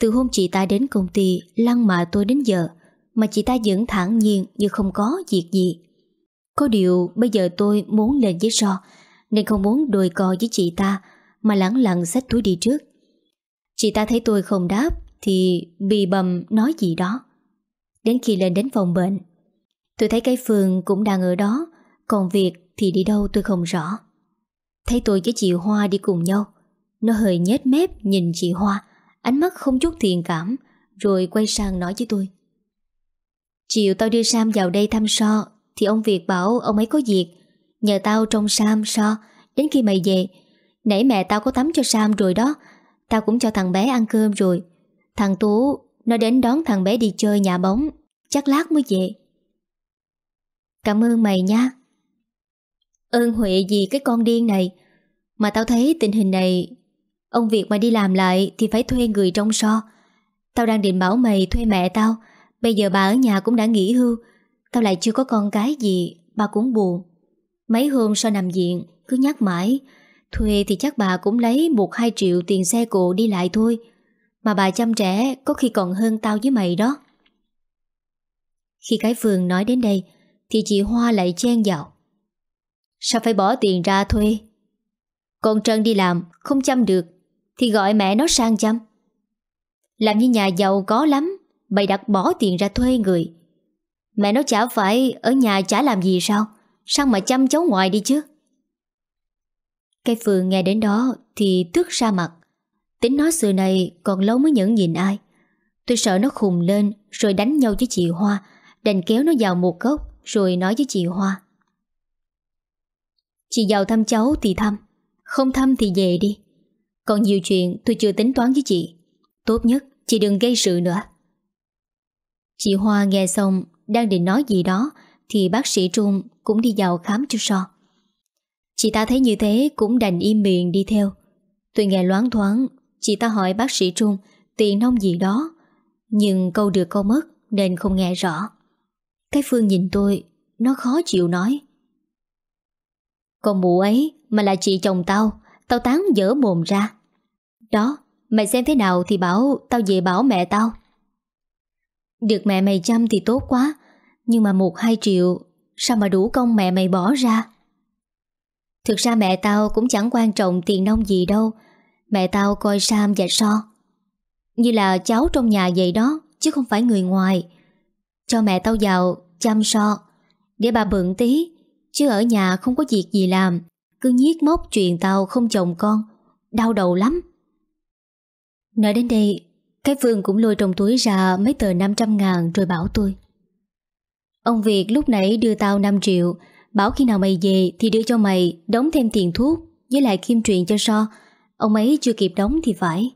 Từ hôm chị ta đến công ty Lăng mạ tôi đến giờ Mà chị ta vẫn thản nhiên như không có việc gì Có điều bây giờ tôi muốn lên với so Nên không muốn đồi co với chị ta Mà lẳng lặng xách túi đi trước Chị ta thấy tôi không đáp Thì bì bầm nói gì đó Đến khi lên đến phòng bệnh Tôi thấy cái phường cũng đang ở đó Còn việc thì đi đâu tôi không rõ Thấy tôi với chị Hoa đi cùng nhau Nó hơi nhếch mép nhìn chị Hoa Ánh mắt không chút thiện cảm Rồi quay sang nói với tôi Chiều tao đưa Sam vào đây thăm so Thì ông Việt bảo ông ấy có việc Nhờ tao trông Sam so Đến khi mày về Nãy mẹ tao có tắm cho Sam rồi đó Tao cũng cho thằng bé ăn cơm rồi Thằng Tú nó đến đón thằng bé đi chơi nhà bóng Chắc lát mới về Cảm ơn mày nha Ơn huệ gì cái con điên này Mà tao thấy tình hình này Ông việc mà đi làm lại Thì phải thuê người trong so Tao đang định bảo mày thuê mẹ tao Bây giờ bà ở nhà cũng đã nghỉ hưu Tao lại chưa có con cái gì Bà cũng buồn Mấy hôm sau nằm viện Cứ nhắc mãi Thuê thì chắc bà cũng lấy 1-2 triệu tiền xe cộ đi lại thôi mà bà chăm trẻ có khi còn hơn tao với mày đó Khi cái vườn nói đến đây Thì chị Hoa lại chen vào Sao phải bỏ tiền ra thuê Con Trân đi làm Không chăm được Thì gọi mẹ nó sang chăm Làm như nhà giàu có lắm Bày đặt bỏ tiền ra thuê người Mẹ nó chả phải ở nhà chả làm gì sao Sao mà chăm cháu ngoài đi chứ cái phường nghe đến đó Thì tức ra mặt Tính nó xưa này còn lâu mới nhẫn nhìn ai Tôi sợ nó khùng lên Rồi đánh nhau với chị Hoa Đành kéo nó vào một góc Rồi nói với chị Hoa Chị vào thăm cháu thì thăm Không thăm thì về đi Còn nhiều chuyện tôi chưa tính toán với chị Tốt nhất chị đừng gây sự nữa Chị Hoa nghe xong Đang định nói gì đó Thì bác sĩ Trung cũng đi vào khám cho so Chị ta thấy như thế Cũng đành im miệng đi theo Tôi nghe loáng thoáng Chị ta hỏi bác sĩ Trung Tiền nông gì đó Nhưng câu được câu mất Nên không nghe rõ Cái Phương nhìn tôi Nó khó chịu nói Con mụ ấy mà là chị chồng tao Tao tán dở mồm ra Đó Mày xem thế nào thì bảo Tao về bảo mẹ tao Được mẹ mày chăm thì tốt quá Nhưng mà một hai triệu Sao mà đủ công mẹ mày bỏ ra Thực ra mẹ tao cũng chẳng quan trọng tiền nông gì đâu Mẹ tao coi Sam và So Như là cháu trong nhà vậy đó Chứ không phải người ngoài Cho mẹ tao vào chăm So Để bà bận tí Chứ ở nhà không có việc gì làm Cứ nhiếc mốc chuyện tao không chồng con Đau đầu lắm Nói đến đây Cái Phương cũng lôi trong túi ra mấy tờ 500 ngàn rồi bảo tôi Ông Việt lúc nãy đưa tao 5 triệu Bảo khi nào mày về thì đưa cho mày Đóng thêm tiền thuốc Với lại kim truyền cho So Ông ấy chưa kịp đóng thì phải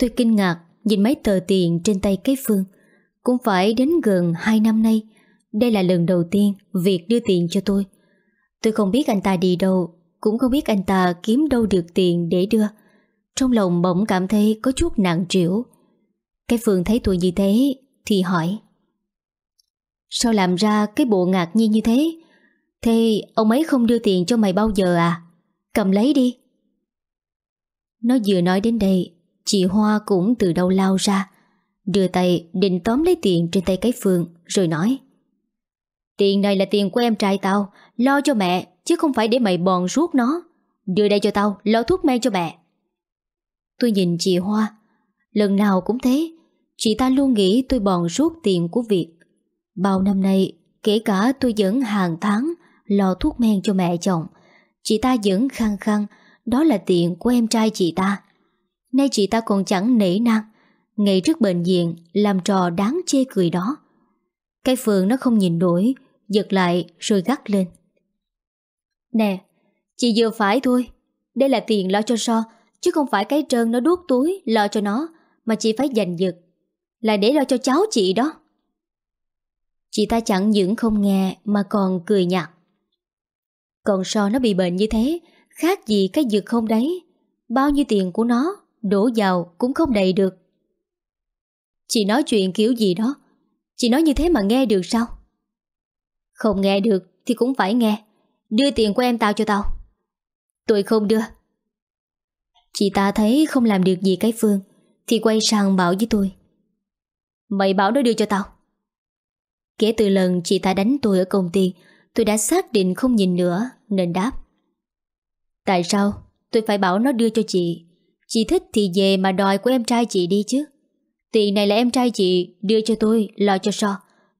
Tôi kinh ngạc Nhìn mấy tờ tiền trên tay cái phương Cũng phải đến gần 2 năm nay Đây là lần đầu tiên Việc đưa tiền cho tôi Tôi không biết anh ta đi đâu Cũng không biết anh ta kiếm đâu được tiền để đưa Trong lòng bỗng cảm thấy Có chút nặng trĩu Cái phương thấy tôi như thế Thì hỏi Sao làm ra cái bộ ngạc nhiên như thế Thế ông ấy không đưa tiền cho mày bao giờ à Cầm lấy đi nó vừa nói đến đây Chị Hoa cũng từ đâu lao ra Đưa tay định tóm lấy tiền trên tay cái Phương Rồi nói Tiền này là tiền của em trai tao Lo cho mẹ chứ không phải để mày bòn ruốt nó Đưa đây cho tao Lo thuốc men cho mẹ Tôi nhìn chị Hoa Lần nào cũng thế Chị ta luôn nghĩ tôi bòn ruốt tiền của việc. Bao năm nay Kể cả tôi vẫn hàng tháng Lo thuốc men cho mẹ chồng Chị ta vẫn khăng khăng đó là tiền của em trai chị ta Nay chị ta còn chẳng nể nang Ngày trước bệnh viện Làm trò đáng chê cười đó Cái phường nó không nhìn nổi Giật lại rồi gắt lên Nè Chị vừa phải thôi Đây là tiền lo cho so Chứ không phải cái trơn nó đuốt túi Lo cho nó Mà chị phải giành giật Là để lo cho cháu chị đó Chị ta chẳng những không nghe Mà còn cười nhạt Còn so nó bị bệnh như thế Khác gì cái dược không đấy Bao nhiêu tiền của nó Đổ vào cũng không đầy được Chị nói chuyện kiểu gì đó Chị nói như thế mà nghe được sao Không nghe được Thì cũng phải nghe Đưa tiền của em tao cho tao Tôi không đưa Chị ta thấy không làm được gì cái Phương Thì quay sang bảo với tôi Mày bảo nó đưa cho tao Kể từ lần chị ta đánh tôi ở công ty Tôi đã xác định không nhìn nữa Nên đáp Tại sao tôi phải bảo nó đưa cho chị Chị thích thì về mà đòi của em trai chị đi chứ Tiền này là em trai chị Đưa cho tôi lo cho so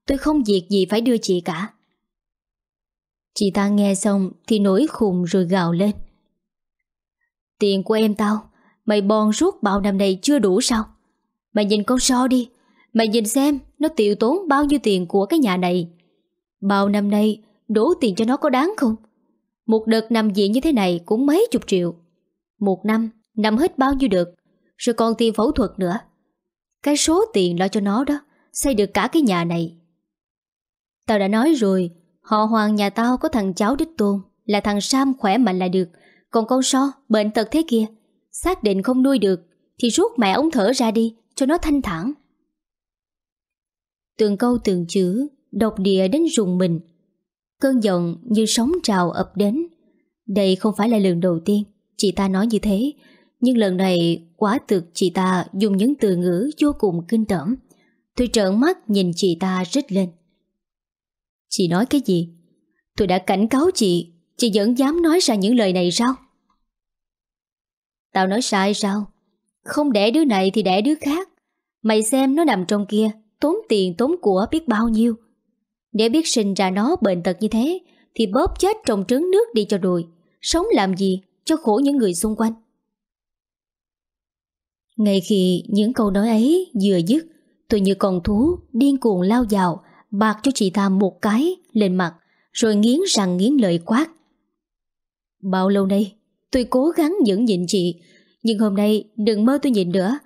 Tôi không việc gì phải đưa chị cả Chị ta nghe xong Thì nổi khùng rồi gào lên Tiền của em tao Mày bòn suốt bao năm này chưa đủ sao Mày nhìn con so đi Mày nhìn xem nó tiêu tốn bao nhiêu tiền của cái nhà này Bao năm nay đổ tiền cho nó có đáng không một đợt nằm viện như thế này cũng mấy chục triệu. Một năm, nằm hết bao nhiêu được. Rồi còn tiền phẫu thuật nữa. Cái số tiền lo cho nó đó, xây được cả cái nhà này. Tao đã nói rồi, họ hoàng nhà tao có thằng cháu đích tôn, là thằng Sam khỏe mạnh là được. Còn con so, bệnh tật thế kia, xác định không nuôi được, thì rút mẹ ống thở ra đi, cho nó thanh thản. Từng câu từng chữ, độc địa đến rùng mình, Cơn giận như sóng trào ập đến Đây không phải là lần đầu tiên Chị ta nói như thế Nhưng lần này quá thực chị ta Dùng những từ ngữ vô cùng kinh tởm Tôi trợn mắt nhìn chị ta rít lên Chị nói cái gì Tôi đã cảnh cáo chị Chị vẫn dám nói ra những lời này sao Tao nói sai sao Không đẻ đứa này thì đẻ đứa khác Mày xem nó nằm trong kia Tốn tiền tốn của biết bao nhiêu để biết sinh ra nó bệnh tật như thế Thì bóp chết trong trứng nước đi cho rồi Sống làm gì cho khổ những người xung quanh Ngay khi những câu nói ấy vừa dứt Tôi như con thú điên cuồng lao vào Bạc cho chị ta một cái lên mặt Rồi nghiến răng nghiến lợi quát Bao lâu nay Tôi cố gắng nhẫn nhịn chị Nhưng hôm nay đừng mơ tôi nhịn nữa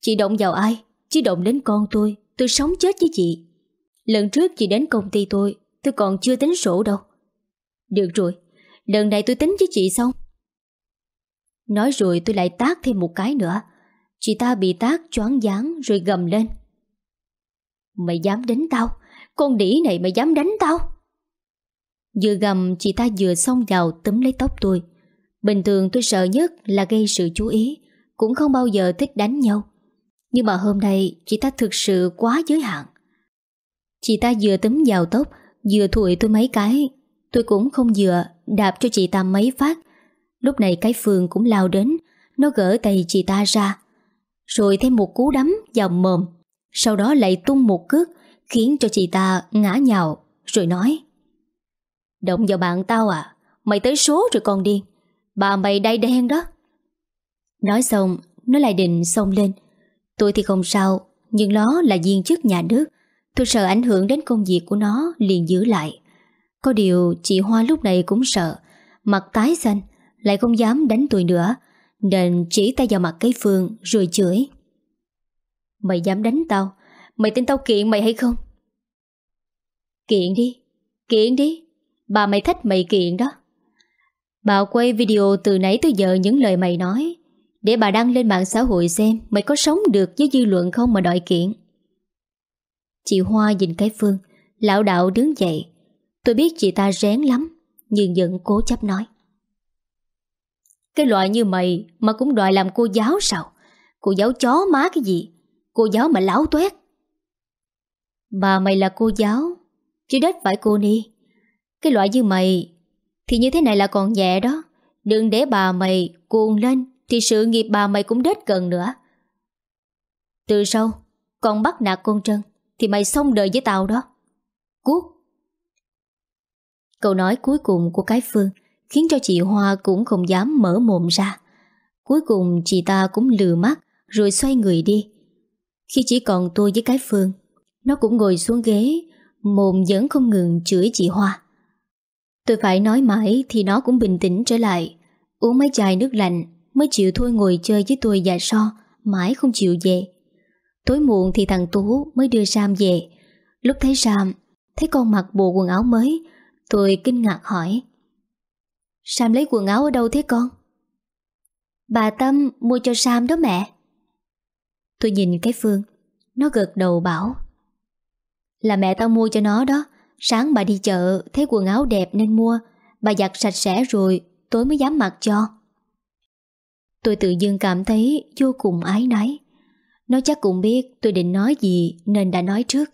Chị động vào ai Chị động đến con tôi Tôi sống chết với chị Lần trước chị đến công ty tôi Tôi còn chưa tính sổ đâu Được rồi Lần này tôi tính với chị xong Nói rồi tôi lại tác thêm một cái nữa Chị ta bị tác choáng váng Rồi gầm lên Mày dám đánh tao Con đĩ này mày dám đánh tao Vừa gầm chị ta vừa xông vào Túm lấy tóc tôi Bình thường tôi sợ nhất là gây sự chú ý Cũng không bao giờ thích đánh nhau Nhưng mà hôm nay chị ta thực sự quá giới hạn Chị ta vừa tấm vào tóc Vừa thụi tôi mấy cái Tôi cũng không dựa Đạp cho chị ta mấy phát Lúc này cái phường cũng lao đến Nó gỡ tay chị ta ra Rồi thêm một cú đấm vào mồm Sau đó lại tung một cước Khiến cho chị ta ngã nhào Rồi nói Động vào bạn tao à Mày tới số rồi còn điên Bà mày đai đen đó Nói xong Nó lại định xông lên Tôi thì không sao Nhưng nó là viên chức nhà nước Tôi sợ ảnh hưởng đến công việc của nó liền giữ lại Có điều chị Hoa lúc này cũng sợ Mặt tái xanh Lại không dám đánh tôi nữa Nên chỉ tay vào mặt cái Phương Rồi chửi Mày dám đánh tao Mày tin tao kiện mày hay không Kiện đi Kiện đi Bà mày thích mày kiện đó Bà quay video từ nãy tới giờ những lời mày nói Để bà đăng lên mạng xã hội xem Mày có sống được với dư luận không mà đòi kiện Chị Hoa nhìn cái Phương lão đạo đứng dậy Tôi biết chị ta rén lắm Nhưng vẫn cố chấp nói Cái loại như mày Mà cũng đòi làm cô giáo sao Cô giáo chó má cái gì Cô giáo mà láo tuét Bà mày là cô giáo Chứ đất phải cô ni Cái loại như mày Thì như thế này là còn nhẹ đó Đừng để bà mày cuồng lên Thì sự nghiệp bà mày cũng đết cần nữa Từ sau Còn bắt nạt con Trân thì mày xong đời với tao đó Cuốc Câu nói cuối cùng của cái phương Khiến cho chị Hoa cũng không dám mở mồm ra Cuối cùng chị ta cũng lừa mắt Rồi xoay người đi Khi chỉ còn tôi với cái phương Nó cũng ngồi xuống ghế Mồm vẫn không ngừng chửi chị Hoa Tôi phải nói mãi Thì nó cũng bình tĩnh trở lại Uống mấy chai nước lạnh Mới chịu thôi ngồi chơi với tôi và so Mãi không chịu về Tối muộn thì thằng Tú mới đưa Sam về Lúc thấy Sam Thấy con mặc bộ quần áo mới Tôi kinh ngạc hỏi Sam lấy quần áo ở đâu thế con? Bà Tâm mua cho Sam đó mẹ Tôi nhìn cái Phương Nó gật đầu bảo Là mẹ tao mua cho nó đó Sáng bà đi chợ Thấy quần áo đẹp nên mua Bà giặt sạch sẽ rồi Tối mới dám mặc cho Tôi tự dưng cảm thấy vô cùng ái náy nó chắc cũng biết tôi định nói gì nên đã nói trước.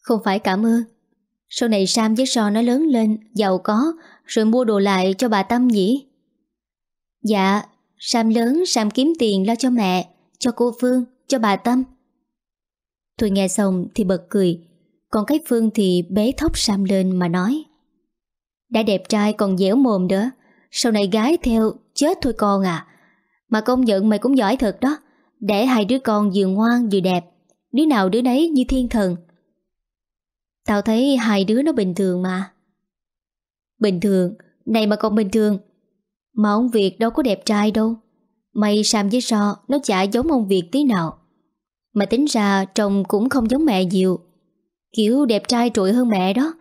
Không phải cảm ơn. Sau này Sam với So nó lớn lên, giàu có, rồi mua đồ lại cho bà Tâm nhỉ? Dạ, Sam lớn, Sam kiếm tiền lo cho mẹ, cho cô Phương, cho bà Tâm. Tôi nghe xong thì bật cười, còn cái Phương thì bế thóc Sam lên mà nói. Đã đẹp trai còn dẻo mồm nữa, sau này gái theo, chết thôi con à. Mà công nhận mày cũng giỏi thật đó, để hai đứa con vừa ngoan vừa đẹp Đứa nào đứa đấy như thiên thần Tao thấy hai đứa nó bình thường mà Bình thường Này mà còn bình thường Mà ông Việt đâu có đẹp trai đâu May Sam với So Nó chả giống ông Việt tí nào Mà tính ra chồng cũng không giống mẹ nhiều Kiểu đẹp trai trội hơn mẹ đó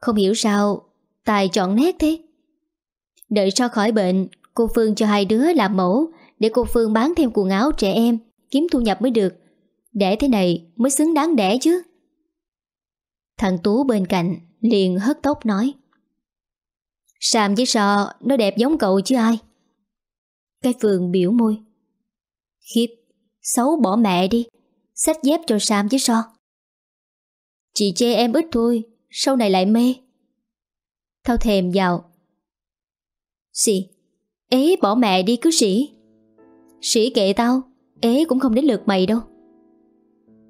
Không hiểu sao Tài chọn nét thế Đợi So khỏi bệnh Cô Phương cho hai đứa làm mẫu để cô Phương bán thêm quần áo trẻ em, kiếm thu nhập mới được. Để thế này mới xứng đáng đẻ chứ. Thằng Tú bên cạnh liền hất tóc nói. sàm với sò nó đẹp giống cậu chứ ai. Cái Phương biểu môi. Khiếp, xấu bỏ mẹ đi, xách dép cho Sam với so. Chị chê em ít thôi, sau này lại mê. Thao thèm vào. Xì, ế bỏ mẹ đi cứ sĩ. Sĩ kệ tao Ế cũng không đến lượt mày đâu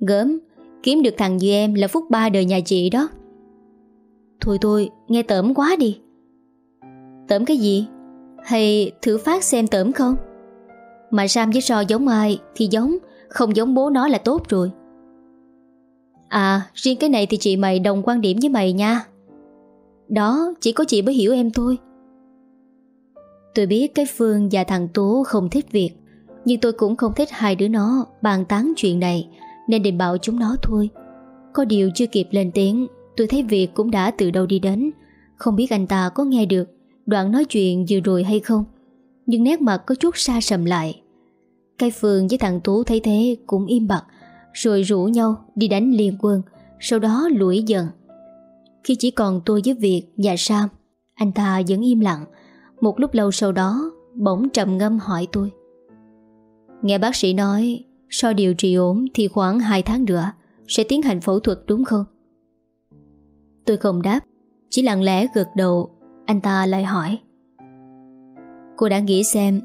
Gớm Kiếm được thằng như em là phúc ba đời nhà chị đó Thôi thôi Nghe tởm quá đi Tởm cái gì Hay thử phát xem tởm không Mà Sam với So giống ai Thì giống Không giống bố nó là tốt rồi À riêng cái này thì chị mày đồng quan điểm với mày nha Đó chỉ có chị mới hiểu em thôi Tôi biết cái Phương và thằng Tú không thích việc nhưng tôi cũng không thích hai đứa nó bàn tán chuyện này Nên định bảo chúng nó thôi Có điều chưa kịp lên tiếng Tôi thấy Việt cũng đã từ đâu đi đến Không biết anh ta có nghe được Đoạn nói chuyện vừa rồi hay không Nhưng nét mặt có chút xa sầm lại cây phường với thằng Tú thấy thế Cũng im bặt Rồi rủ nhau đi đánh liên quân Sau đó lủi dần Khi chỉ còn tôi với Việt và Sam Anh ta vẫn im lặng Một lúc lâu sau đó Bỗng trầm ngâm hỏi tôi Nghe bác sĩ nói Sau điều trị ổn thì khoảng 2 tháng nữa Sẽ tiến hành phẫu thuật đúng không Tôi không đáp Chỉ lặng lẽ gật đầu Anh ta lại hỏi Cô đã nghĩ xem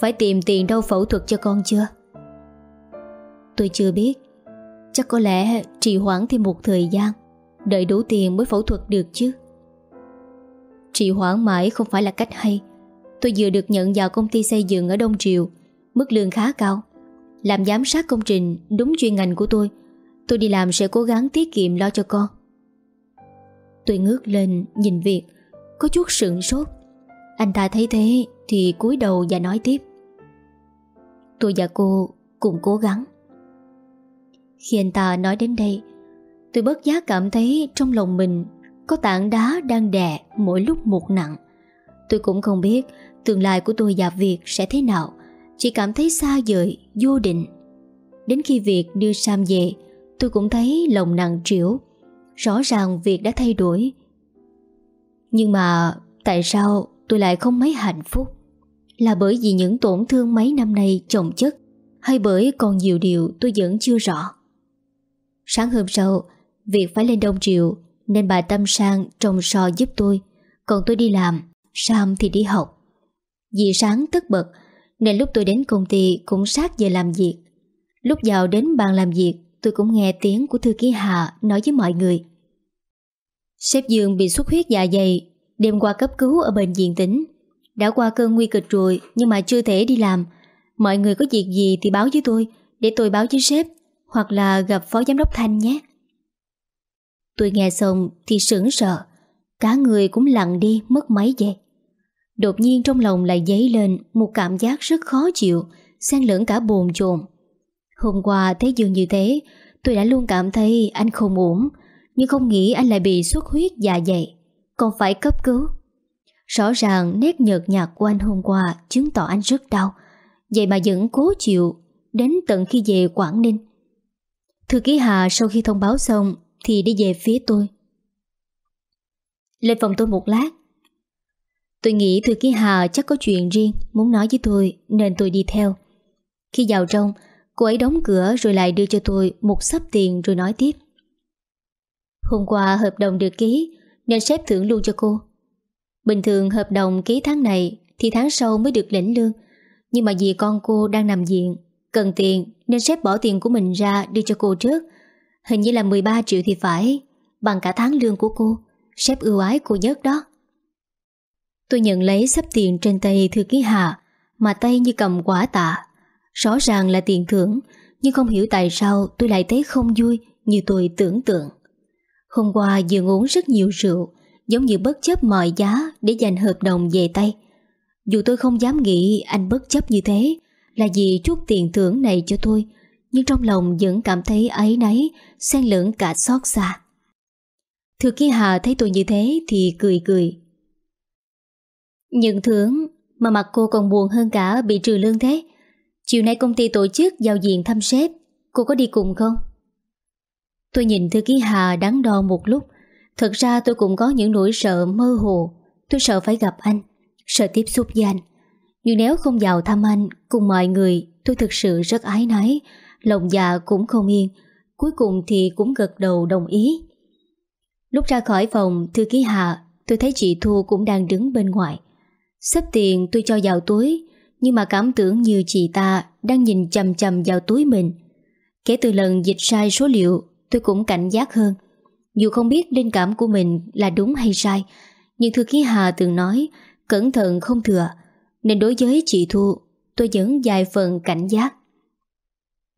Phải tìm tiền đâu phẫu thuật cho con chưa Tôi chưa biết Chắc có lẽ trì hoãn thêm một thời gian Đợi đủ tiền mới phẫu thuật được chứ Trì hoãn mãi không phải là cách hay Tôi vừa được nhận vào công ty xây dựng ở Đông Triều Mức lương khá cao Làm giám sát công trình đúng chuyên ngành của tôi Tôi đi làm sẽ cố gắng tiết kiệm lo cho con Tôi ngước lên nhìn việc, Có chút sượng sốt Anh ta thấy thế thì cúi đầu và nói tiếp Tôi và cô cùng cố gắng Khi anh ta nói đến đây Tôi bất giác cảm thấy trong lòng mình Có tảng đá đang đè mỗi lúc một nặng Tôi cũng không biết tương lai của tôi và việc sẽ thế nào chỉ cảm thấy xa vời vô định Đến khi việc đưa Sam về Tôi cũng thấy lòng nặng trĩu Rõ ràng việc đã thay đổi Nhưng mà Tại sao tôi lại không mấy hạnh phúc Là bởi vì những tổn thương mấy năm nay chồng chất Hay bởi còn nhiều điều tôi vẫn chưa rõ Sáng hôm sau Việc phải lên Đông Triệu Nên bà Tâm Sang trồng sò giúp tôi Còn tôi đi làm Sam thì đi học Vì sáng tất bật nên lúc tôi đến công ty cũng sát giờ làm việc Lúc vào đến bàn làm việc Tôi cũng nghe tiếng của thư ký Hà nói với mọi người Sếp Dương bị xuất huyết dạ dày Đêm qua cấp cứu ở bệnh viện tỉnh Đã qua cơn nguy kịch rồi Nhưng mà chưa thể đi làm Mọi người có việc gì thì báo với tôi Để tôi báo với sếp Hoặc là gặp phó giám đốc Thanh nhé Tôi nghe xong thì sững sợ Cả người cũng lặng đi mất mấy giây Đột nhiên trong lòng lại dấy lên Một cảm giác rất khó chịu xen lẫn cả bồn chồn Hôm qua thấy Dương như thế Tôi đã luôn cảm thấy anh không ổn Nhưng không nghĩ anh lại bị xuất huyết dạ dày Còn phải cấp cứu Rõ ràng nét nhợt nhạt của anh hôm qua Chứng tỏ anh rất đau Vậy mà vẫn cố chịu Đến tận khi về Quảng Ninh Thư ký Hà sau khi thông báo xong Thì đi về phía tôi Lên phòng tôi một lát Tôi nghĩ Thư Ký Hà chắc có chuyện riêng muốn nói với tôi nên tôi đi theo. Khi vào trong, cô ấy đóng cửa rồi lại đưa cho tôi một sắp tiền rồi nói tiếp. Hôm qua hợp đồng được ký nên sếp thưởng luôn cho cô. Bình thường hợp đồng ký tháng này thì tháng sau mới được lĩnh lương. Nhưng mà vì con cô đang nằm viện, cần tiền nên sếp bỏ tiền của mình ra đưa cho cô trước. Hình như là 13 triệu thì phải, bằng cả tháng lương của cô. Sếp ưu ái cô nhất đó. Tôi nhận lấy sắp tiền trên tay thư ký Hà Mà tay như cầm quả tạ Rõ ràng là tiền thưởng Nhưng không hiểu tại sao tôi lại thấy không vui Như tôi tưởng tượng Hôm qua vừa uống rất nhiều rượu Giống như bất chấp mọi giá Để giành hợp đồng về tay Dù tôi không dám nghĩ anh bất chấp như thế Là vì chút tiền thưởng này cho tôi Nhưng trong lòng vẫn cảm thấy ấy nấy Xen lẫn cả xót xa Thư ký Hà thấy tôi như thế Thì cười cười Nhận thưởng mà mặt cô còn buồn hơn cả bị trừ lương thế. Chiều nay công ty tổ chức giao diện thăm sếp, cô có đi cùng không? Tôi nhìn thư ký Hà đắn đo một lúc. Thật ra tôi cũng có những nỗi sợ mơ hồ. Tôi sợ phải gặp anh, sợ tiếp xúc với anh. Nhưng nếu không vào thăm anh cùng mọi người, tôi thực sự rất ái nái lòng dạ cũng không yên. Cuối cùng thì cũng gật đầu đồng ý. Lúc ra khỏi phòng, thư ký Hà, tôi thấy chị Thu cũng đang đứng bên ngoài sắp tiền tôi cho vào túi Nhưng mà cảm tưởng như chị ta Đang nhìn chầm chầm vào túi mình Kể từ lần dịch sai số liệu Tôi cũng cảnh giác hơn Dù không biết linh cảm của mình là đúng hay sai Nhưng thư ký Hà từng nói Cẩn thận không thừa Nên đối với chị Thu Tôi vẫn dài phần cảnh giác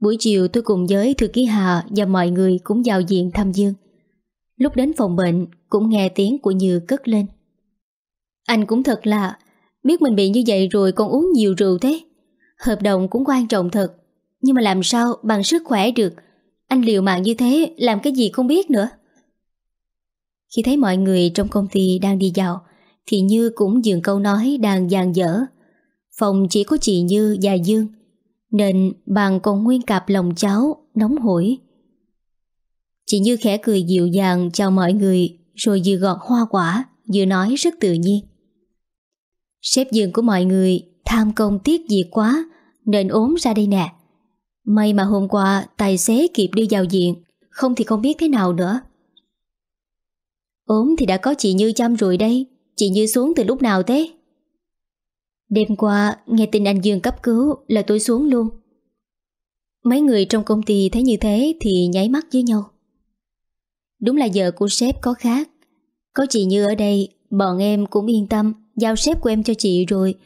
Buổi chiều tôi cùng với thư ký Hà Và mọi người cũng vào diện thăm Dương Lúc đến phòng bệnh Cũng nghe tiếng của Như cất lên Anh cũng thật là Biết mình bị như vậy rồi còn uống nhiều rượu thế Hợp đồng cũng quan trọng thật Nhưng mà làm sao bằng sức khỏe được Anh liều mạng như thế Làm cái gì không biết nữa Khi thấy mọi người trong công ty đang đi dạo Thì Như cũng dường câu nói đang dàn dở Phòng chỉ có chị Như và Dương Nên bằng còn nguyên cặp lòng cháu Nóng hổi Chị Như khẽ cười dịu dàng chào mọi người Rồi vừa gọt hoa quả Vừa nói rất tự nhiên Sếp giường của mọi người tham công tiếc việc quá nên ốm ra đây nè. May mà hôm qua tài xế kịp đưa vào diện, không thì không biết thế nào nữa. Ốm thì đã có chị Như chăm rồi đây, chị Như xuống từ lúc nào thế? Đêm qua nghe tin anh Dương cấp cứu là tôi xuống luôn. Mấy người trong công ty thấy như thế thì nháy mắt với nhau. Đúng là giờ của sếp có khác. Có chị Như ở đây, bọn em cũng yên tâm Giao sếp của em cho chị rồi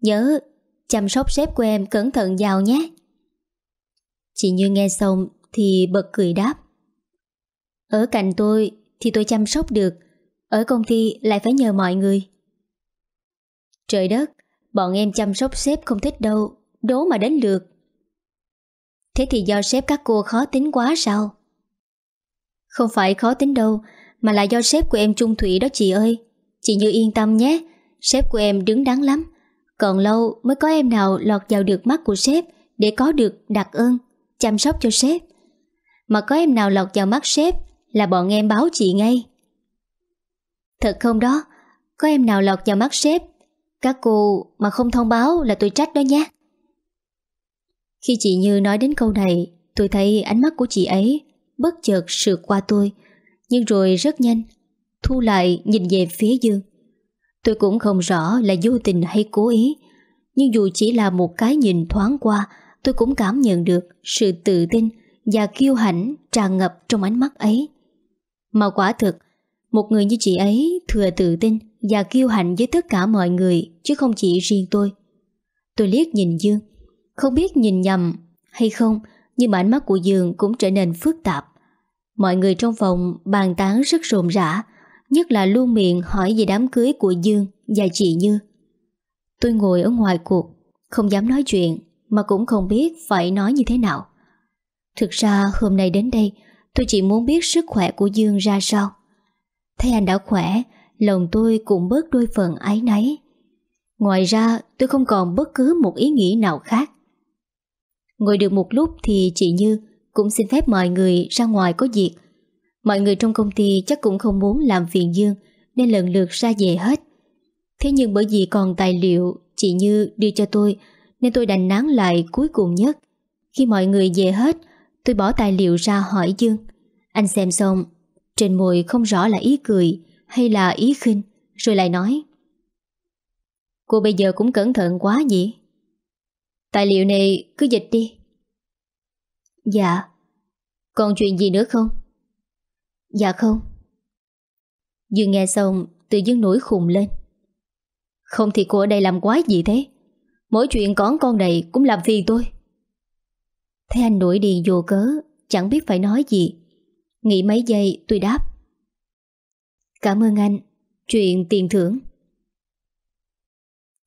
Nhớ chăm sóc sếp của em cẩn thận vào nhé Chị Như nghe xong thì bật cười đáp Ở cạnh tôi thì tôi chăm sóc được Ở công ty lại phải nhờ mọi người Trời đất Bọn em chăm sóc sếp không thích đâu Đố mà đến lượt Thế thì do sếp các cô khó tính quá sao Không phải khó tính đâu Mà là do sếp của em trung thủy đó chị ơi Chị Như yên tâm nhé sếp của em đứng đắn lắm. Còn lâu mới có em nào lọt vào được mắt của sếp để có được đặc ơn, chăm sóc cho sếp. Mà có em nào lọt vào mắt sếp là bọn em báo chị ngay. Thật không đó, có em nào lọt vào mắt sếp, các cô mà không thông báo là tôi trách đó nhé. Khi chị Như nói đến câu này, tôi thấy ánh mắt của chị ấy bất chợt sượt qua tôi, nhưng rồi rất nhanh, thu lại nhìn về phía Dương. Tôi cũng không rõ là vô tình hay cố ý Nhưng dù chỉ là một cái nhìn thoáng qua Tôi cũng cảm nhận được sự tự tin Và kiêu hãnh tràn ngập trong ánh mắt ấy Mà quả thực Một người như chị ấy thừa tự tin Và kiêu hãnh với tất cả mọi người Chứ không chỉ riêng tôi Tôi liếc nhìn Dương Không biết nhìn nhầm hay không Nhưng mà ánh mắt của Dương cũng trở nên phức tạp Mọi người trong phòng bàn tán rất rộn rã Nhất là luôn miệng hỏi về đám cưới của Dương và chị Như Tôi ngồi ở ngoài cuộc Không dám nói chuyện Mà cũng không biết phải nói như thế nào Thực ra hôm nay đến đây Tôi chỉ muốn biết sức khỏe của Dương ra sao Thấy anh đã khỏe Lòng tôi cũng bớt đôi phần ái náy Ngoài ra tôi không còn bất cứ một ý nghĩ nào khác Ngồi được một lúc thì chị Như Cũng xin phép mọi người ra ngoài có việc Mọi người trong công ty chắc cũng không muốn làm phiền Dương Nên lần lượt ra về hết Thế nhưng bởi vì còn tài liệu Chị Như đưa cho tôi Nên tôi đành nán lại cuối cùng nhất Khi mọi người về hết Tôi bỏ tài liệu ra hỏi Dương Anh xem xong Trên môi không rõ là ý cười Hay là ý khinh Rồi lại nói Cô bây giờ cũng cẩn thận quá nhỉ Tài liệu này cứ dịch đi Dạ Còn chuyện gì nữa không Dạ không Dư nghe xong Tự dưng nổi khùng lên Không thì cô ở đây làm quái gì thế Mỗi chuyện con con này cũng làm phiền tôi Thấy anh nổi điên vô cớ Chẳng biết phải nói gì Nghĩ mấy giây tôi đáp Cảm ơn anh Chuyện tiền thưởng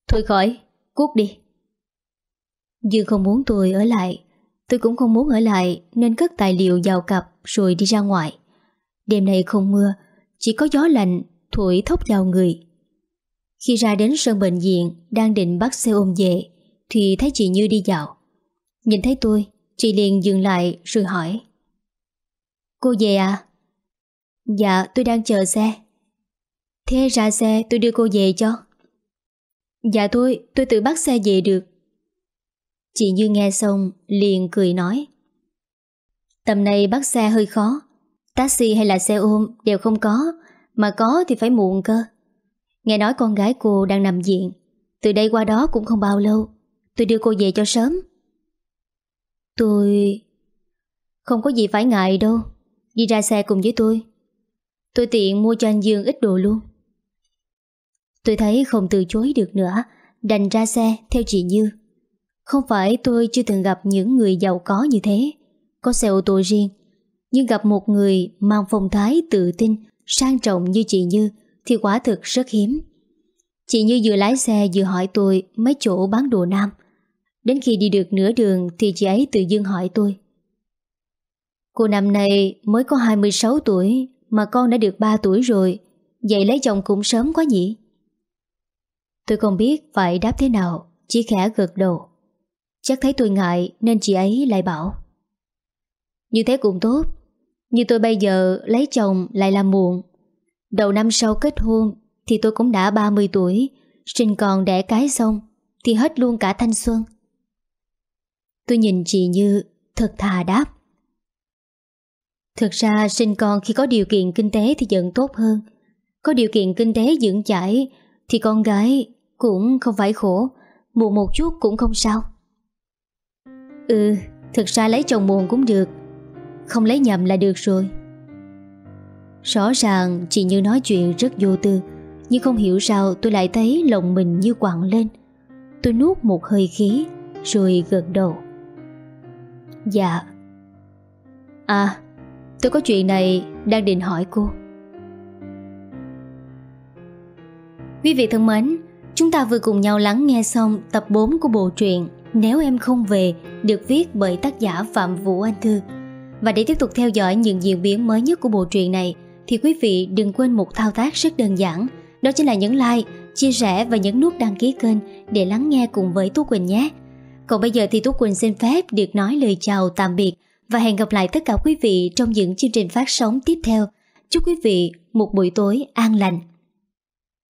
Thôi khỏi Cút đi Dương không muốn tôi ở lại Tôi cũng không muốn ở lại Nên cất tài liệu vào cặp Rồi đi ra ngoài Đêm nay không mưa, chỉ có gió lạnh thổi thốc vào người. Khi ra đến sân bệnh viện, đang định bắt xe ôm về, thì thấy chị Như đi dạo. Nhìn thấy tôi, chị liền dừng lại rồi hỏi. Cô về à? Dạ, tôi đang chờ xe. Thế ra xe tôi đưa cô về cho. Dạ thôi, tôi tự bắt xe về được. Chị Như nghe xong liền cười nói Tầm này bắt xe hơi khó Taxi hay là xe ôm đều không có Mà có thì phải muộn cơ Nghe nói con gái cô đang nằm viện Từ đây qua đó cũng không bao lâu Tôi đưa cô về cho sớm Tôi... Không có gì phải ngại đâu Đi ra xe cùng với tôi Tôi tiện mua cho anh Dương ít đồ luôn Tôi thấy không từ chối được nữa Đành ra xe theo chị Như Không phải tôi chưa từng gặp những người giàu có như thế Có xe ô tô riêng nhưng gặp một người mang phong thái tự tin, sang trọng như chị Như thì quả thực rất hiếm. Chị Như vừa lái xe vừa hỏi tôi mấy chỗ bán đồ nam. Đến khi đi được nửa đường thì chị ấy tự dưng hỏi tôi. Cô năm nay mới có 26 tuổi mà con đã được 3 tuổi rồi, vậy lấy chồng cũng sớm quá nhỉ? Tôi không biết phải đáp thế nào, chỉ khẽ gật đầu. Chắc thấy tôi ngại nên chị ấy lại bảo. Như thế cũng tốt, như tôi bây giờ lấy chồng lại là muộn Đầu năm sau kết hôn Thì tôi cũng đã 30 tuổi Sinh còn đẻ cái xong Thì hết luôn cả thanh xuân Tôi nhìn chị Như Thật thà đáp Thực ra sinh con khi có điều kiện kinh tế Thì vẫn tốt hơn Có điều kiện kinh tế dưỡng chải Thì con gái cũng không phải khổ Muộn một chút cũng không sao Ừ Thực ra lấy chồng muộn cũng được không lấy nhầm là được rồi Rõ ràng chị Như nói chuyện rất vô tư Nhưng không hiểu sao tôi lại thấy lòng mình như quặn lên Tôi nuốt một hơi khí Rồi gật đầu Dạ À tôi có chuyện này đang định hỏi cô Quý vị thân mến Chúng ta vừa cùng nhau lắng nghe xong tập 4 của bộ truyện Nếu em không về được viết bởi tác giả Phạm Vũ Anh Thư và để tiếp tục theo dõi những diễn biến mới nhất của bộ truyện này thì quý vị đừng quên một thao tác rất đơn giản, đó chính là nhấn like, chia sẻ và nhấn nút đăng ký kênh để lắng nghe cùng với Tú Quỳnh nhé. Còn bây giờ thì Tú Quỳnh xin phép được nói lời chào tạm biệt và hẹn gặp lại tất cả quý vị trong những chương trình phát sóng tiếp theo. Chúc quý vị một buổi tối an lành.